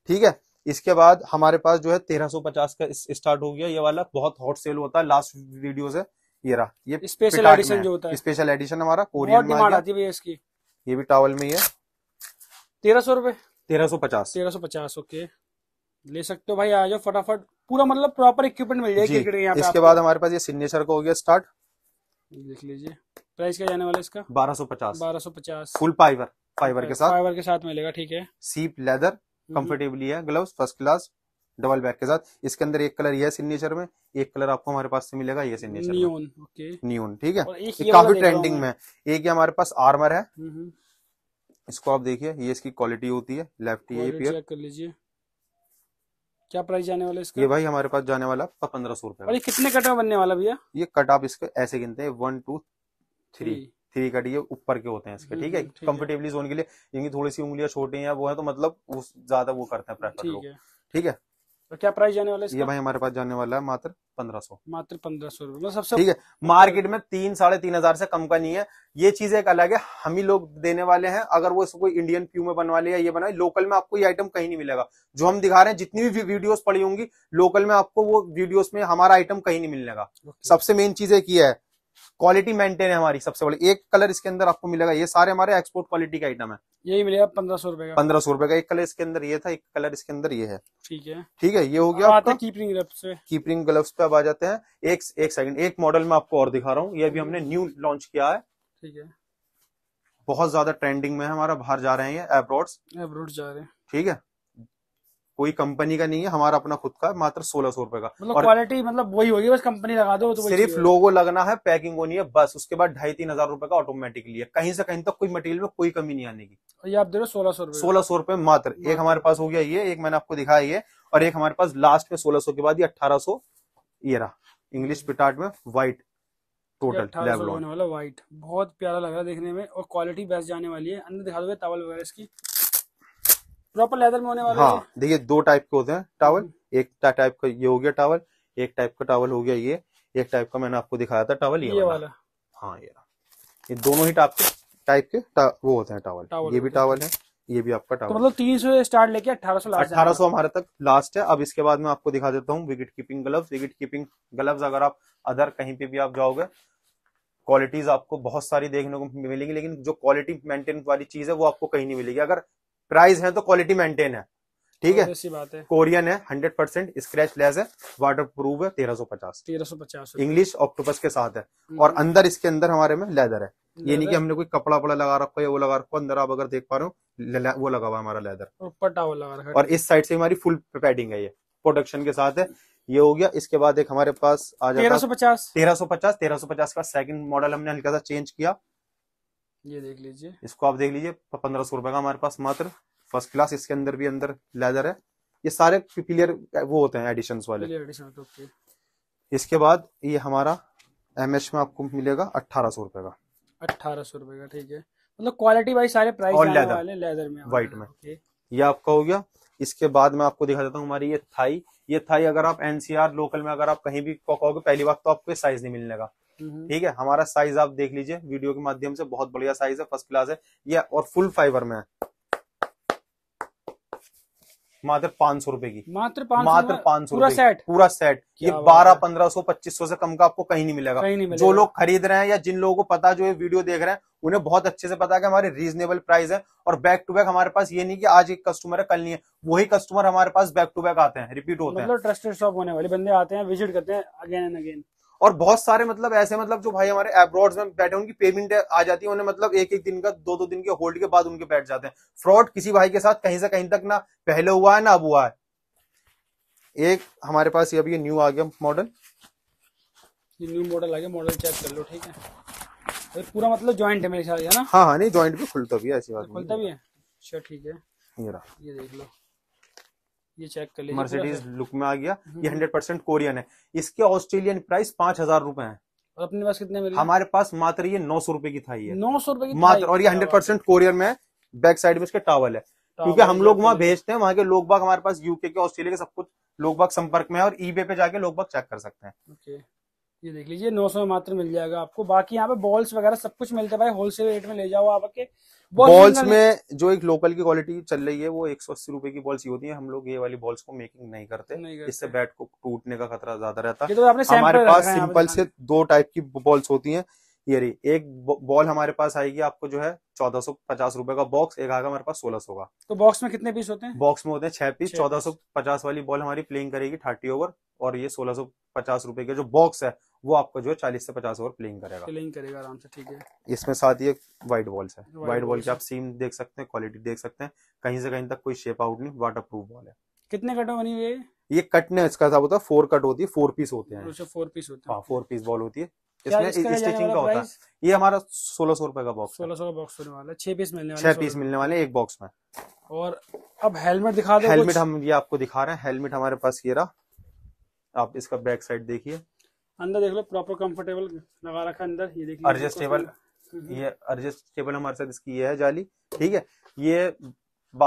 ठीक है इसके बाद हमारे पास जो है तेरह सौ पचास का स्टार्ट हो गया ये वाला बहुत हॉट सेल होता है लास्ट वीडियो से ये रहा ये स्पेशल एडिशन जो होता है स्पेशल एडिशन हमारा कोरियन में आती है इसकी ये भी टॉवल में ही है तेरह सौ रूपये तेरह सौ पचास तेरह सौ पचास ओके ले सकते हो भाई आ जाओ फटाफट पूरा मतलब प्रॉपर इक्विपमेंट मिल जाएगी यहाँ पे इसके बाद हमारे पास ये सिग्नेचर का हो गया स्टार्ट देख लीजिए प्राइस क्या जाने वाला इसका बारह सौ पचास बारह सौ पचास फुल फाइबर फाइबर के साथ फाइबर के साथ मिलेगा ठीक है सीप लेदर कंफर्टेबली है glove first class double back के साथ इसके अंदर एक कलर यह सिग्नेचर में एक कलर आपको हमारे पास से मिलेगा ये सिग्नेचर न्यून ओके न्यून ठीक है काफी ट्रेंडिंग में एक ये हमारे पास आर्मर है हम्म, हम्म। इसको आप देखिए ये इसकी क्वालिटी होती है लेफ्ट ये पेयर कर लीजिए क्या प्राइस जाने वाला इसका ये भाई हमारे पास जाने वाला आपका पंद्रह सौ रुपए कितने कट बनने वाला भैया ये कट आप इसके ऐसे गिनते हैं one two three three cut ये ऊपर के होते हैं इसके हम्म, ठीक है हम्म, कंफर्टेबली जोन के लिए क्योंकि थोड़ी सी उंगलियां छोटी हैं वो है तो मतलब ज्यादा वो करते हैं प्रेफर लोग ठीक है तो क्या प्राइस जाने वाला है ये भाई हमारे पास जाने वाला है मात्र पंद्रह सौ मात्र पंद्रह सौ रूपये मतलब सबसे ठीक है मार्केट में तीन साढ़े तीन हजार से कम का नहीं है ये चीज एक अलग है हम ही लोग देने वाले हैं अगर वो इसको इंडियन प्यू में बनवा लिया ये बनाए लोकल में आपको ये आइटम कहीं नहीं मिलेगा जो हम दिखा रहे हैं जितनी भी वीडियोस पड़ी होंगी लोकल में आपको वो वीडियोस में हमारा आइटम कहीं नहीं मिलेगा सबसे मेन चीज एक है क्वालिटी मेंटेन है हमारी सबसे बड़ी एक कलर इसके अंदर आपको मिलेगा ये सारे हमारे एक्सपोर्ट क्वालिटी का आइटम है यही मिलेगा पंद्रह सौ रुपए का पंद्रह सौ रुपए का एक कलर इसके अंदर ये था एक कलर इसके अंदर ये है ठीक है ठीक है ये हो गया आपका कीपरिंग ग्लव्स पे कीपरिंग ग्लव्स पे अब आ जाते हैं एक एक सेकंड एक मॉडल में आपको और दिखा रहा हूँ ये भी हमने न्यू लॉन्च किया है ठीक है बहुत ज्यादा ट्रेंडिंग में है हमारा बाहर जा रहे हैं ये एब्रोड जा रहे हैं ठीक है कोई कंपनी का नहीं है हमारा अपना खुद का मात्र सोलह सौ रुपए का मतलब क्वालिटी मतलब वही होगी बस कंपनी लगा दो तो सिर्फ लोगो लगना है पैकिंग होनी है बस उसके बाद ढाई तीन हजार रुपए का ऑटोमेटिकली है कहीं से कहीं तक कोई मटेरियल में कोई कमी नहीं आने की ये आप दे रहे सोलह सौ सोलह सौ रुपए मात्र एक हाँ। हमारे पास हो गया ये एक मैंने आपको दिखाई है और एक हमारे पास लास्ट में सोलह सौ के बाद ये अट्ठारह सो ये रहा इंग्लिश पिटाट में व्हाइट टोटल वाला व्हाइट बहुत प्यारा लग रहा है देखने में और क्वालिटी बेस्ट जाने वाली है अंदर दिखा दो टावल वगैरह इसकी प्रॉपर लेदर में होने वाले हाँ देखिए दो टाइप के होते हैं टावल एक टाइप का ये हो गया टावल एक टाइप का टावल हो गया ये एक टाइप का मैंने आपको दिखाया था टावल ये, ये वाला हाँ ये ये दोनों ही टाइप के टाइप के वो होते हैं टावल ये भी टावल है ये भी आपका टावल तो मतलब तीन सौ स्टार्ट लेके अठारह सौ अठारह सौ हमारे तक लास्ट है अब इसके बाद मैं आपको दिखा देता हूँ wicket keeping glove wicket keeping glove अगर आप अदर कहीं पे भी आप जाओगे क्वालिटीज आपको बहुत सारी देखने को मिलेंगी लेकिन जो क्वालिटी मेंटेन वाली चीज है वो आपको कहीं नहीं मिलेगी अगर प्राइस है तो क्वालिटी मेंटेन है ठीक है कोरियन है हंड्रेड परसेंट स्क्रेच लेस है वाटर प्रूफ है तेरह सौ पचास तेरह सौ पचास इंग्लिश ऑक्टोपस के साथ है हम्म। और अंदर इसके अंदर हमारे में लेदर है ये नहीं कि हमने कोई कपड़ा वपड़ा लगा रखा है वो लगा रखो अंदर आप अगर देख पा रहे हो वो लगा हुआ है हमारा लेदर पटा लगा रखा और इस साइड से हमारी फुल पैडिंग है ये प्रोडक्शन के साथ है ये हो गया इसके बाद एक हमारे पास आ जाता तेरह सौ पचास तेरह सौ पचास तेरह सौ पचास का सेकंड मॉडल हमने हल्का सा चेंज किया ये देख लीजिए इसको आप देख लीजिए पंद्रह सौ रुपए का हमारे पास मात्र फर्स्ट क्लास इसके अंदर भी अंदर लेदर है ये सारे क्लियर वो होते हैं एडिशन वाले इसके बाद ये हमारा एम एच में आपको मिलेगा अट्ठारह सौ रुपए का अट्ठारह सौ रुपए का ठीक है मतलब क्वालिटी वाइज सारे प्राइस और लेदर वाले लेदर में व्हाइट में ये आपका हो गया इसके बाद मैं आपको दिखा देता हूँ हमारी ये थाई ये थाई अगर आप एनसीआर लोकल में अगर आप कहीं भी कहोगे पहली बार तो आपको साइज नहीं मिलने का हम्म। ठीक है हमारा साइज आप देख लीजिए वीडियो के माध्यम से बहुत बढ़िया साइज है फर्स्ट क्लास है ये और फुल फाइबर में है मात्र पांच सौ रुपए की मात्र मात्र पांच सौ पूरा सेट पूरा सेट ये बारह पंद्रह सौ पच्चीस सौ से कम का आपको कहीं नहीं मिलेगा कहीं नहीं मिलेगा जो लोग खरीद रहे हैं या जिन लोगों को पता जो ये वीडियो देख रहे हैं उन्हें बहुत अच्छे से पता है कि हमारे रीजनेबल प्राइस है और बैक टू बैक हमारे पास ये नहीं कि आज एक कस्टमर है कल नहीं है वही कस्टमर हमारे पास बैक टू बैक आते हैं रिपीट होते हैं ट्रस्टेड मतलब शॉप होने वाले बंदे आते हैं विजिट करते हैं अगेन एंड अगेन और बहुत सारे मतलब ऐसे मतलब जो भाई हमारे एब्रॉड में बैठे उनकी पेमेंट आ जाती है उन्हें मतलब एक एक दिन का दो दो दिन के होल्ड के बाद उनके बैठ जाते हैं फ्रॉड किसी भाई के साथ कहीं से कहीं तक ना पहले हुआ है ना अब हुआ है एक हमारे पास ये अभी न्यू आ गया मॉडल न्यू मॉडल आ गया मॉडल चेक कर लो ठीक है अरे पूरा मतलब जॉइंट है मेरे साथ है ना हाँ हाँ नहीं जॉइंट भी खुलता भी है ऐसी बात खुलता भी है अच्छा ठीक है ये देख लो ये चेक कर मर्सिडीज लुक में आ गया ये हंड्रेड परसेंट कोरियन है इसके ऑस्ट्रेलियन प्राइस पांच हजार रूपए है और अपने पास कितने मिले हमारे पास मात्र ये नौ सौ रूपये की था ये नौ सौ रूपये की मात्र और ये हंड्रेड परसेंट कोरियन में बैक साइड में इसके टावल है क्योंकि हम लोग वहाँ भेजते हैं वहाँ के लोग बाग हमारे पास यूके के ऑस्ट्रेलिया के सब कुछ लोग बाग संपर्क में है और ईबे पे जाके लोग बाग चेक कर सकते हैं ये देख लीजिए नौ सौ मात्र मिल जाएगा आपको बाकी यहाँ पे बॉल्स वगैरह सब कुछ मिलते हैं भाई होलसेल रेट में ले जाओ आपके बॉल्स में जो एक लोकल की क्वालिटी चल रही है वो एक सौ अस्सी रुपए की बॉल्स ही होती है हम लोग ये वाली बॉल्स को मेकिंग नहीं करते, इससे बैट को टूटने का खतरा ज्यादा रहता तो है हमारे पास सिंपल से दो टाइप की बॉल्स होती है ये रही एक बॉल हमारे पास आएगी आपको जो है चौदह सौ पचास रूपये का बॉक्स एक आएगा हमारे पास सोलह सौ का तो बॉक्स में कितने पीस होते हैं बॉक्स में होते हैं छह पीस चौदह सौ पचास वाली बॉल हमारी प्लेइंग करेगी थर्टी ओवर और ये सोलह सौ पचास रूपये का जो बॉक्स है वो आपका जो है चालीस से पचास ओवर प्लेइंग करेगा प्लेइंग करेगा आराम से ठीक है इसमें साथ ये व्हाइट बॉल्स है व्हाइट बॉल की आप सीम देख सकते हैं क्वालिटी देख सकते हैं कहीं से कहीं तक कोई शेप आउट नहीं वाटर प्रूफ बॉल है कितने कटो बनी हुई है ये कट ने इसका होता है फोर कट होती है फोर पीस होते हैं फोर अच्छा, पीस होते हैं फोर पीस बॉल होती है इसमें स्टिचिंग का होता है ये हमारा सोलह सौ रूपये का बॉक्स सोलह सौ का बॉक्स होने वाला है छह पीस मिलने छह पीस मिलने वाले एक बॉक्स में और अब हेलमेट दिखा दो हेलमेट हम ये आपको दिखा रहे हैं हेलमेट हमारे पास ये रहा आप इसका बैक साइड देखिए अंदर देख लो प्रॉपर कंफर्टेबल लगा रखा अंदर ये देखिए एडजस्टेबल ये एडजस्टेबल हमारे साथ इसकी ये है जाली ठीक है ये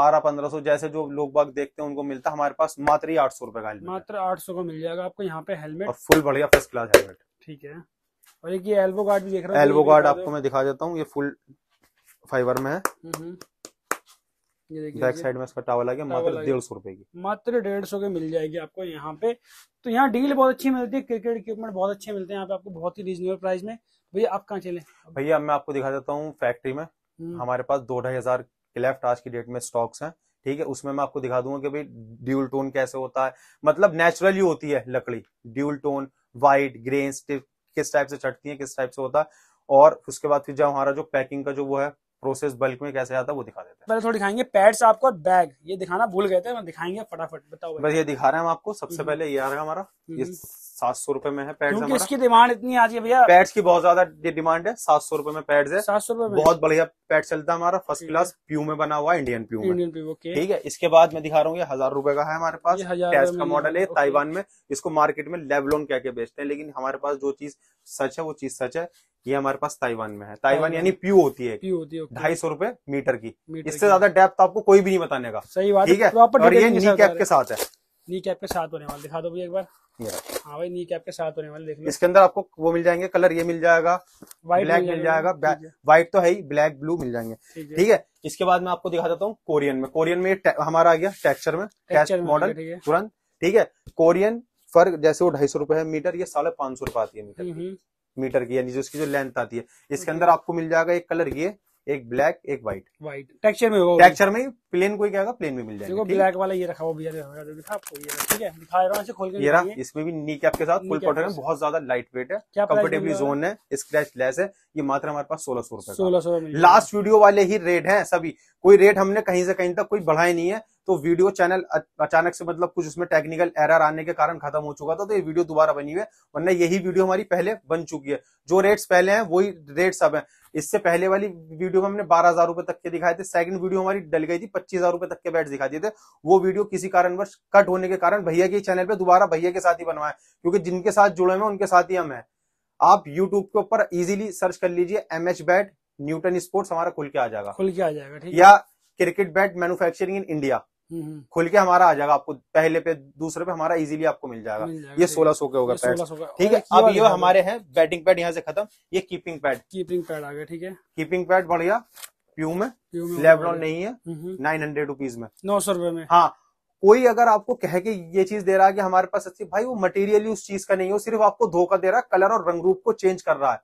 बारह पंद्रह सौ जैसे जो लोग बाग देखते हैं उनको मिलता है हमारे पास मात्र ही आठ सौ रुपए का मात्र आठ सौ का मिल जाएगा आपको यहाँ पे हेलमेट फुल बढ़िया फर्स्ट क्लास हेलमेट ठीक है और एक ये एल्बो गार्ड भी देख रहा हूँ एल्बो गार्ड आपको मैं दिखा देता हूँ ये फुल फाइबर में है बैक हम्म साइड हम्म। में इसका टावल आगे मात्र डेढ़ सौ रुपए की मात्र डेढ़ सौ के मिल जाएगी आपको यहाँ पे तो यहाँ डील बहुत अच्छी मिलती है क्रिकेट इक्विपमेंट बहुत अच्छे मिलते हैं यहाँ पे आपको बहुत ही रीजनेबल प्राइस में भैया आप कहाँ चले भैया मैं आपको दिखा देता हूँ फैक्ट्री में हम्म। हमारे पास दो ढाई हजार के लेफ्ट आज की डेट में स्टॉक्स है ठीक है उसमें मैं आपको दिखा दूंगा कि भाई ड्यूल टोन कैसे होता है मतलब नेचुरली होती है लकड़ी dual tone white grain stiff किस टाइप से छटती है किस टाइप से होता और उसके बाद फिर जब हमारा जो पैकिंग का जो वो है प्रोसेस बल्क में कैसे आता है वो दिखा देते हैं पहले थोड़ी दिखाएंगे पैड्स आपको बैग ये दिखाना भूल गए थे दिखाएंगे फटाफट बताओ बस ये दिखा रहे हैं हम आपको सबसे हम्म। पहले ये आ रहा है हमारा ये हम्म। सात सौ रूपये में है पैड इसकी डिमांड इतनी आज है भैया पैड्स की बहुत ज्यादा डिमांड है सात सौ रूपये में पैड्स है सात सौ रूपये बहुत बढ़िया पैड चलता है हमारा फर्स्ट क्लास प्यू में बना हुआ इंडियन प्यू इंडियन प्यू ठीक है इसके बाद मैं दिखा रहा हूँ ये हजार रूपये का है हमारे पास पैड का मॉडल है ताइवान में इसको मार्केट में लेवलोन कह के बेचते हैं लेकिन हमारे पास जो चीज सच है वो चीज सच है ये हमारे पास ताइवान में है ताइवान यानी प्यू होती है प्यू होती है ढाई सौ रूपये मीटर की इससे ज्यादा डेप्थ आपको कोई भी नहीं बताने का सही बात ठीक है और ये नी कैप के साथ है नी कैप के साथ होने वाले दिखा दो भैया एक बार हाँ भाई नी कैप के साथ होने वाले देख इसके अंदर आपको वो मिल जाएंगे कलर ये मिल जाएगा व्हाइट ब्लैक मिल जाएगा व्हाइट तो है ही ब्लैक ब्लू मिल जाएंगे ठीक है इसके बाद मैं आपको दिखा देता हूँ कोरियन में कोरियन में हमारा आ गया टेक्सचर में टेस्ट मॉडल तुरंत ठीक है कोरियन फर जैसे वो ढाई सौ रुपए है मीटर ये साढ़े पांच सौ रुपए आती है मीटर हम्म, हम्म। मीटर की यानी जो इसकी जो लेंथ आती है इसके अंदर आपको मिल जाएगा एक कलर ये एक ब्लैक एक व्हाइट व्हाइट टेक्सचर में टेक्सचर में प्लेन कोई क्या प्लेन में मिल जाएगा ब्लैक वाला ये रखा हुआ भैया जो दिखा आपको ये ठीक है दिखा रहा हूँ खोल के ये रहा इसमें भी नी कैप के साथ फुल कॉटन है बहुत ज्यादा लाइट वेट है कंफर्टेबली जोन है स्क्रैच लेस है ये मात्र हमारे पास सोलह सौ रुपए सोलह सौ लास्ट वीडियो वाले ही रेट है सभी कोई रेट हमने कहीं से कहीं तक कोई बढ़ाए नहीं है तो वीडियो चैनल अचानक से मतलब कुछ उसमें टेक्निकल एरर आने के कारण खत्म हो चुका था तो ये वीडियो दोबारा बनी हुई है वरना यही वीडियो हमारी पहले बन चुकी है जो रेट्स पहले हैं वही रेट्स अब हैं इससे पहले वाली वीडियो में हमने बारह हजार रुपए तक के दिखाए थे सेकंड वीडियो हमारी डल गई थी पच्चीस हजार रुपए तक के बैट दिखा दिए थे वो वीडियो किसी कारणवश कट होने के कारण भैया के चैनल पे दोबारा भैया के साथ ही बनवाए क्योंकि जिनके साथ जुड़े हुए उनके साथ ही हम हैं आप यूट्यूब के ऊपर इजिली सर्च कर लीजिए M H bat Newton sports हमारा खुल के आ जाएगा खुल के आ जाएगा या cricket bat manufacturing in India खुल के हमारा आ जाएगा आपको पहले पे दूसरे पे हमारा इजीली आपको मिल जाएगा, मिल जाएगा ये सोलह सौ के होगा पैड ठीक है अब ये हमारे हैं बैटिंग पैड यहाँ से खत्म ये कीपिंग पैड कीपिंग पैड आ गया ठीक है कीपिंग पैड बढ़िया प्यू में लेब्रॉन नहीं है नाइन हंड्रेड रुपीज में नौ सौ रुपए में हाँ कोई अगर आपको कह के ये चीज दे रहा है कि हमारे पास अच्छी भाई वो मटेरियल उस चीज का नहीं है सिर्फ आपको धोखा दे रहा है कलर और रंग रूप को चेंज कर रहा है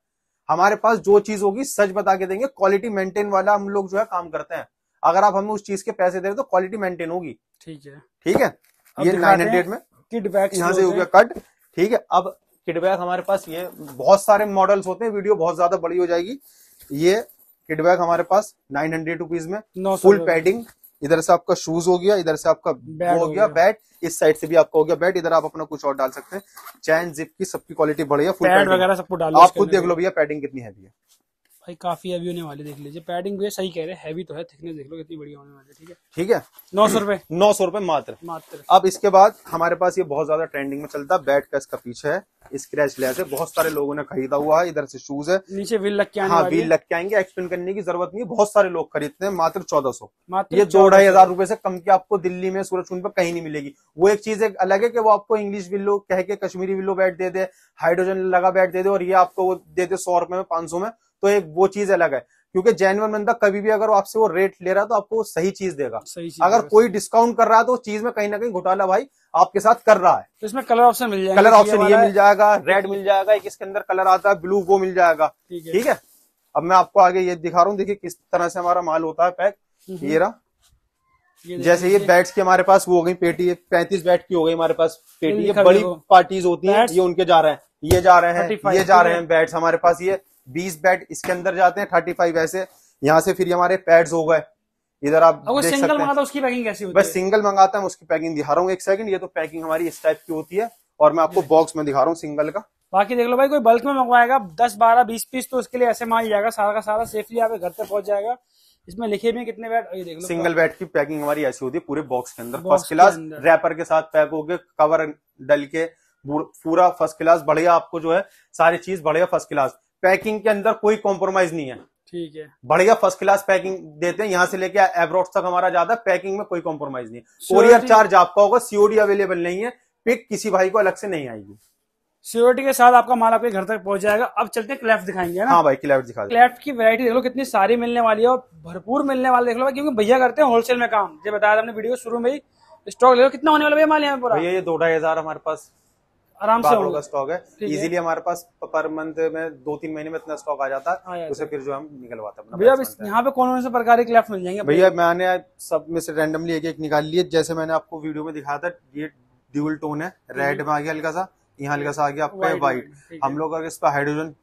हमारे पास जो चीज होगी सच बता के देंगे क्वालिटी मेंटेन वाला हम लोग जो है काम करते हैं अगर आप हमें उस चीज के पैसे दे रहे तो क्वालिटी मेंटेन होगी ठीक है ठीक है ये नाइन हंड्रेड में किडबैक यहाँ से हो गया कट ठीक है अब किडबैक हमारे पास ये बहुत सारे मॉडल्स होते हैं वीडियो बहुत ज्यादा बड़ी हो जाएगी ये किड बैग हमारे पास नाइन हंड्रेड रुपीज में फुल पैडिंग इधर से आपका शूज हो गया इधर से आपका बैट हो गया बैट इस साइड से भी आपका हो गया बैट इधर आप अपना कुछ और डाल सकते हैं चैन जिप की सबकी क्वालिटी बढ़िया फुल वगैरह सबको डाल आप खुद देख लो भैया पैडिंग कितनी है भैया भाई काफी हैवी होने वाले देख लीजिए पैडिंग भी सही कह रहे हैं हैवी तो है थिकनेस देख लो कितनी बढ़िया होने वाली ठीक है ठीक है नौ सौ रुपए नौ सौ रुपए मात्र मात्र अब इसके बाद हमारे पास ये बहुत ज्यादा ट्रेंडिंग में चलता है बैट का इसका पीछे है स्क्रेच लेस है बहुत सारे लोगों ने खरीदा हुआ है इधर से शूज है नीचे व्हील लग के हाँ व्हील लग के आएंगे एक्सप्लेन करने की जरूरत नहीं बहुत सारे लोग खरीदते हैं मात्र चौदह सौ ये दो ढाई हजार रुपए से कम की आपको दिल्ली में सूरज पर कहीं नहीं मिलेगी वो एक चीज एक अलग है कि वो आपको इंग्लिश विल्लो कह के कश्मीरी विल्लो बैट दे दे हाइड्रोजन लगा बैट दे दे और ये आपको वो दे दे सौ रुपए में पांच सौ में तो एक वो चीज अलग है क्योंकि जेनवन बंदा कभी भी अगर आपसे वो रेट ले रहा है तो आपको सही चीज देगा सही चीज अगर कोई डिस्काउंट कर रहा है तो चीज में कहीं ना कहीं घोटाला भाई आपके साथ कर रहा है तो इसमें कलर ऑप्शन मिल जाएगा कलर ऑप्शन ये मिल जाएगा रेड मिल जाएगा एक इसके अंदर कलर आता है ब्लू वो मिल जाएगा ठीक है अब मैं आपको आगे ये दिखा रहा हूँ देखिये किस तरह से हमारा माल होता है पैक ये रहा ये जैसे ये बैट्स की हमारे पास वो हो गई पेटी पैंतीस बैट की हो गई हमारे पास पेटी ये बड़ी पार्टीज होती हैं ये उनके जा रहे हैं ये जा रहे हैं ये जा रहे हैं बैट्स हमारे पास ये बीस बेड इसके अंदर जाते हैं थर्टी फाइव ऐसे यहाँ से फिर हमारे पैड्स हो गए इधर आप देख सिंगल मंगाता उसकी पैकिंग कैसी होती बस सिंगल मंगाता है उसकी पैकिंग दिखा रहा हूँ एक सेकंड ये तो पैकिंग हमारी इस टाइप की होती है और मैं आपको बॉक्स में दिखा रहा हूँ सिंगल का बाकी देख लो भाई कोई बल्क में मंगवाएगा दस बारह बीस पीस तो उसके लिए ऐसे माल जाएगा सारा का सारा सेफली आपके घर तक पहुंच जाएगा इसमें लिखे भी कितने बैट ये देख लो सिंगल बैट की पैकिंग हमारी ऐसी होती है पूरे बॉक्स के अंदर फर्स्ट क्लास रैपर के साथ पैक हो गए कवर डल के पूरा फर्स्ट क्लास बढ़िया आपको जो है सारी चीज बढ़िया फर्स्ट क्लास पैकिंग के अंदर कोई कॉम्प्रोमाइज नहीं है ठीक है बढ़िया फर्स्ट क्लास पैकिंग देते हैं यहाँ से लेके एब्रॉड तक हमारा ज्यादा पैकिंग में कोई कॉम्प्रोमाइज नहीं है कोरियर चार्ज आपका होगा सीओडी अवेलेबल नहीं है पिक किसी भाई को अलग से नहीं आएगी सिक्योरिटी के साथ आपका माल आपके घर तक पहुंच जाएगा अब चलते हैं क्लेफ्ट दिखाएंगे ना हाँ भाई क्लेफ्ट दिखा क्लेफ्ट की वैरायटी देख लो कितनी सारी मिलने वाली है और भरपूर मिलने वाले देख लो क्योंकि भैया करते हैं होलसेल में काम जो बताया हमने वीडियो शुरू में ही स्टॉक ले लो कितना होने वाला भैया माल यहाँ पर ये दो ढाई हजार हमारे पास आराम से का स्टॉक है इजीली हमारे पास पर मंथ में दो तीन महीने में इतना स्टॉक आ जाता है हाँ उसे फिर जो हम निकलवाते हैं भैया यहाँ पे कौन से प्रकार के लेफ्ट मिल जाएंगे भैया मैंने सब में से रेंडमली एक एक निकाल लिए जैसे मैंने आपको वीडियो में दिखाया था ये ड्यूल टोन है रेड में आ गया हल्का सा यहाँ हल्का सा आ गया आपका व्हाइट हम लोग अगर इस पर हाइड्रोजन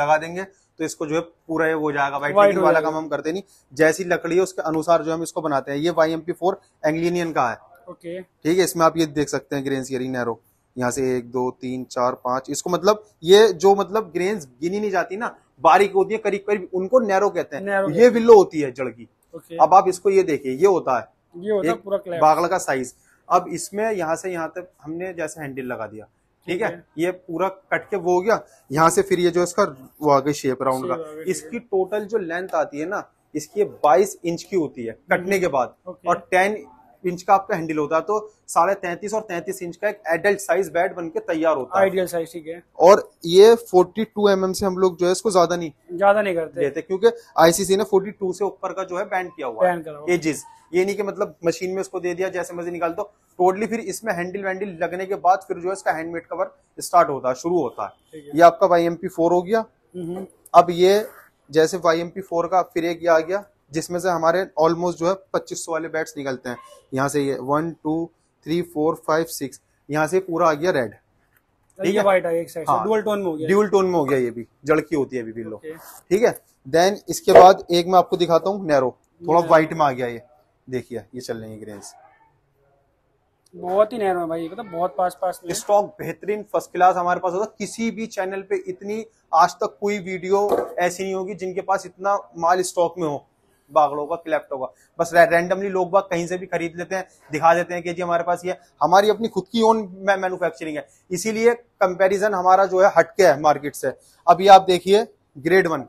लगा देंगे तो इसको जो है पूरा ये हो जाएगा वाइट वाला काम हम करते नहीं जैसी लकड़ी है उसके अनुसार जो हम इसको बनाते हैं ये वाई एम पी फोर एंग्लिनियन का है ठीक है इसमें आप ये देख सकते हैं ग्रेन सियरिंग नैरो यहाँ से एक दो तीन चार पांच इसको मतलब ये जो मतलब ग्रेन गिनी नहीं जाती ना बारीक होती है करीब करीब उनको नैरो कहते हैं ये विल्लो होती है जड़ की अब आप इसको ये देखिए ये होता है ये होता बागल का साइज अब इसमें यहाँ से यहाँ तक हमने जैसे हैंडल लगा दिया ठीक है ये पूरा कट के वो हो गया यहाँ से फिर ये जो इसका वो आगे शेप राउंड का इसकी टोटल जो लेंथ आती है ना इसकी 22 इंच की होती है हम्म। कटने के बाद और इंच का आपका हैंडल होता है तो साढ़े तैतीस और तैतीस इंच का एक एडल्ट साइज बेड बनके तैयार होता है आइडियल साइज ठीक है और ये 42 टू mm से हम लोग जो है इसको ज्यादा नहीं ज्यादा नहीं करते देते क्योंकि आईसीसी ने 42 से ऊपर का जो है बैंड किया हुआ है एजिस ये नहीं कि मतलब मशीन में उसको दे दिया जैसे मर्जी निकाल दो टोटली फिर इसमें हैंडल वैंडल लगने के बाद फिर जो है इसका हैंडमेड कवर स्टार्ट होता है शुरू होता है ये आपका वाई एम हो गया हम्म। अब ये जैसे वाई एम का फिर एक ये आ गया जिसमें से हमारे ऑलमोस्ट जो है पच्चीस वाले बैट्स निकलते हैं यहाँ से ये one two three four five six यहाँ से पूरा आ गया रेड ठीक है वाइट आ गया हाँ, टोन में हो गया डुअल टोन में हो गया ये भी जड़की होती है अभी भी ठीक है देन इसके बाद एक मैं आपको दिखाता हूँ नैरो थोड़ा व्हाइट में आ गया ये देखिए ये चल रही है ग्रेन्स बहुत ही नैरो है भाई मतलब बहुत पास पास में स्टॉक बेहतरीन फर्स्ट क्लास हमारे पास होता किसी भी चैनल पे इतनी आज तक कोई वीडियो ऐसी नहीं होगी जिनके पास इतना माल स्टॉक में हो बागड़ों का क्लेप्टों होगा बस रैंडमली लोग बाग कहीं से भी खरीद लेते हैं दिखा देते हैं कि जी हमारे पास ये हमारी अपनी खुद की ओन मैन्युफैक्चरिंग है इसीलिए कंपैरिजन हमारा जो है हटके है मार्केट से अभी आप देखिए ग्रेड वन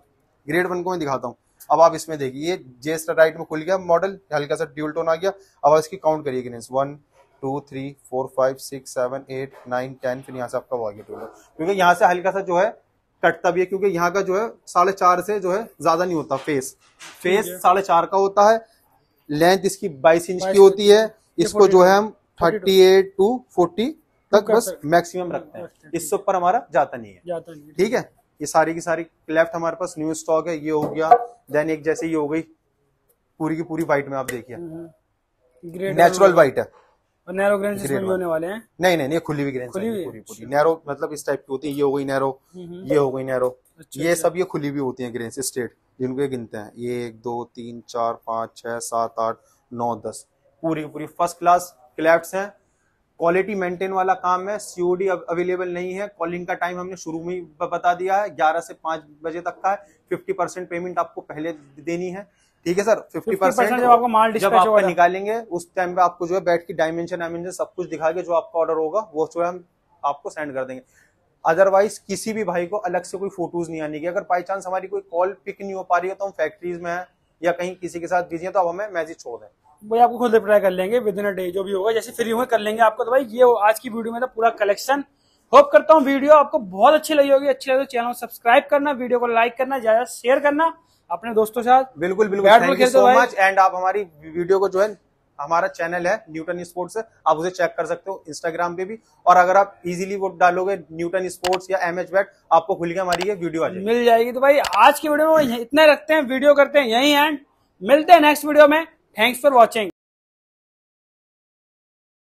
ग्रेड वन को मैं दिखाता हूँ अब आप इसमें देखिए जे राइट में खुल गया मॉडल हल्का सा ड्यूल टोन आ गया अब इसकी काउंट करिए गिनेस one two three four five six seven eight nine ten फिर यहाँ से आपका वो आ गया टोटल क्योंकि यहाँ से हल्का सा जो है कटता भी है क्योंकि यहाँ का जो है साढ़े चार से जो है ज्यादा नहीं होता फेस फेस साढ़े चार का होता है लेंथ इसकी बाईस इंच की होती है इसको जो है हम थर्टी एट टू फोर्टी तक बस मैक्सिमम रखते हैं इससे ऊपर हमारा जाता नहीं है ठीक है ये सारी की सारी लेफ्ट हमारे पास न्यू स्टॉक है ये हो गया देन एक जैसे ये हो गई पूरी की पूरी वाइट में आप देखिए नेचुरल हम्म। व्हाइट है और नैरो ग्रेन इसमें होने वाले हैं नहीं नहीं ये खुली हुई ग्रेन खुली हुई पूरी पूरी नैरो मतलब इस टाइप की होती है ये हो गई नैरो हम्म, हम्म। ये हो गई नैरो अच्छा, ये अच्छा। सब ये खुली हुई होती है ग्रेन स्टेट जिनको ये गिनते हैं ये एक दो तीन चार पाँच छह सात आठ नौ दस पूरी पूरी फर्स्ट क्लास क्लैप्स हैं क्वालिटी मेंटेन वाला काम है सीओडी अवेलेबल नहीं है कॉलिंग का टाइम हमने शुरू में ही बता दिया है 11 से 5 बजे तक का है 50 परसेंट पेमेंट आपको पहले देनी है ठीक है सर फिफ्टी परसेंट जब आपको माल जब आप निकालेंगे उस टाइम पे आपको जो है बैठ की डायमेंशन डायमेंशन सब कुछ दिखा के जो आपका ऑर्डर होगा वो जो है हम आपको सेंड कर देंगे अदरवाइज किसी भी भाई को अलग से कोई फोटोज नहीं आने की अगर बाई चांस हमारी कोई कॉल पिक नहीं हो पा रही है तो हम फैक्ट्रीज में है या कहीं किसी के साथ बिजी है तो आप हमें मैसेज छोड़ दें भाई आपको खुद रिप्लाई कर लेंगे विद इन अ डे जो भी होगा जैसे फ्री हुए कर लेंगे आपको तो भाई ये आज की वीडियो में था पूरा कलेक्शन होप करता हूँ वीडियो आपको बहुत अच्छी लगी होगी अच्छी लगी तो चैनल सब्सक्राइब करना वीडियो को लाइक करना ज्यादा शेयर करना अपने दोस्तों के साथ बिल्कुल बिल्कुल सो मच एंड आप हमारी वीडियो को जो है हमारा चैनल है न्यूटन स्पोर्ट्स आप उसे चेक कर सकते हो इंस्टाग्राम पे भी और अगर आप इजीली वो डालोगे न्यूटन स्पोर्ट्स या एम एच बैट आपको खुल के हमारी ये वीडियो आ जाएगी मिल जाएगी तो भाई आज की वीडियो में इतना रखते हैं वीडियो करते हैं यही एंड मिलते हैं नेक्स्ट वीडियो में थैंक्स फॉर वॉचिंग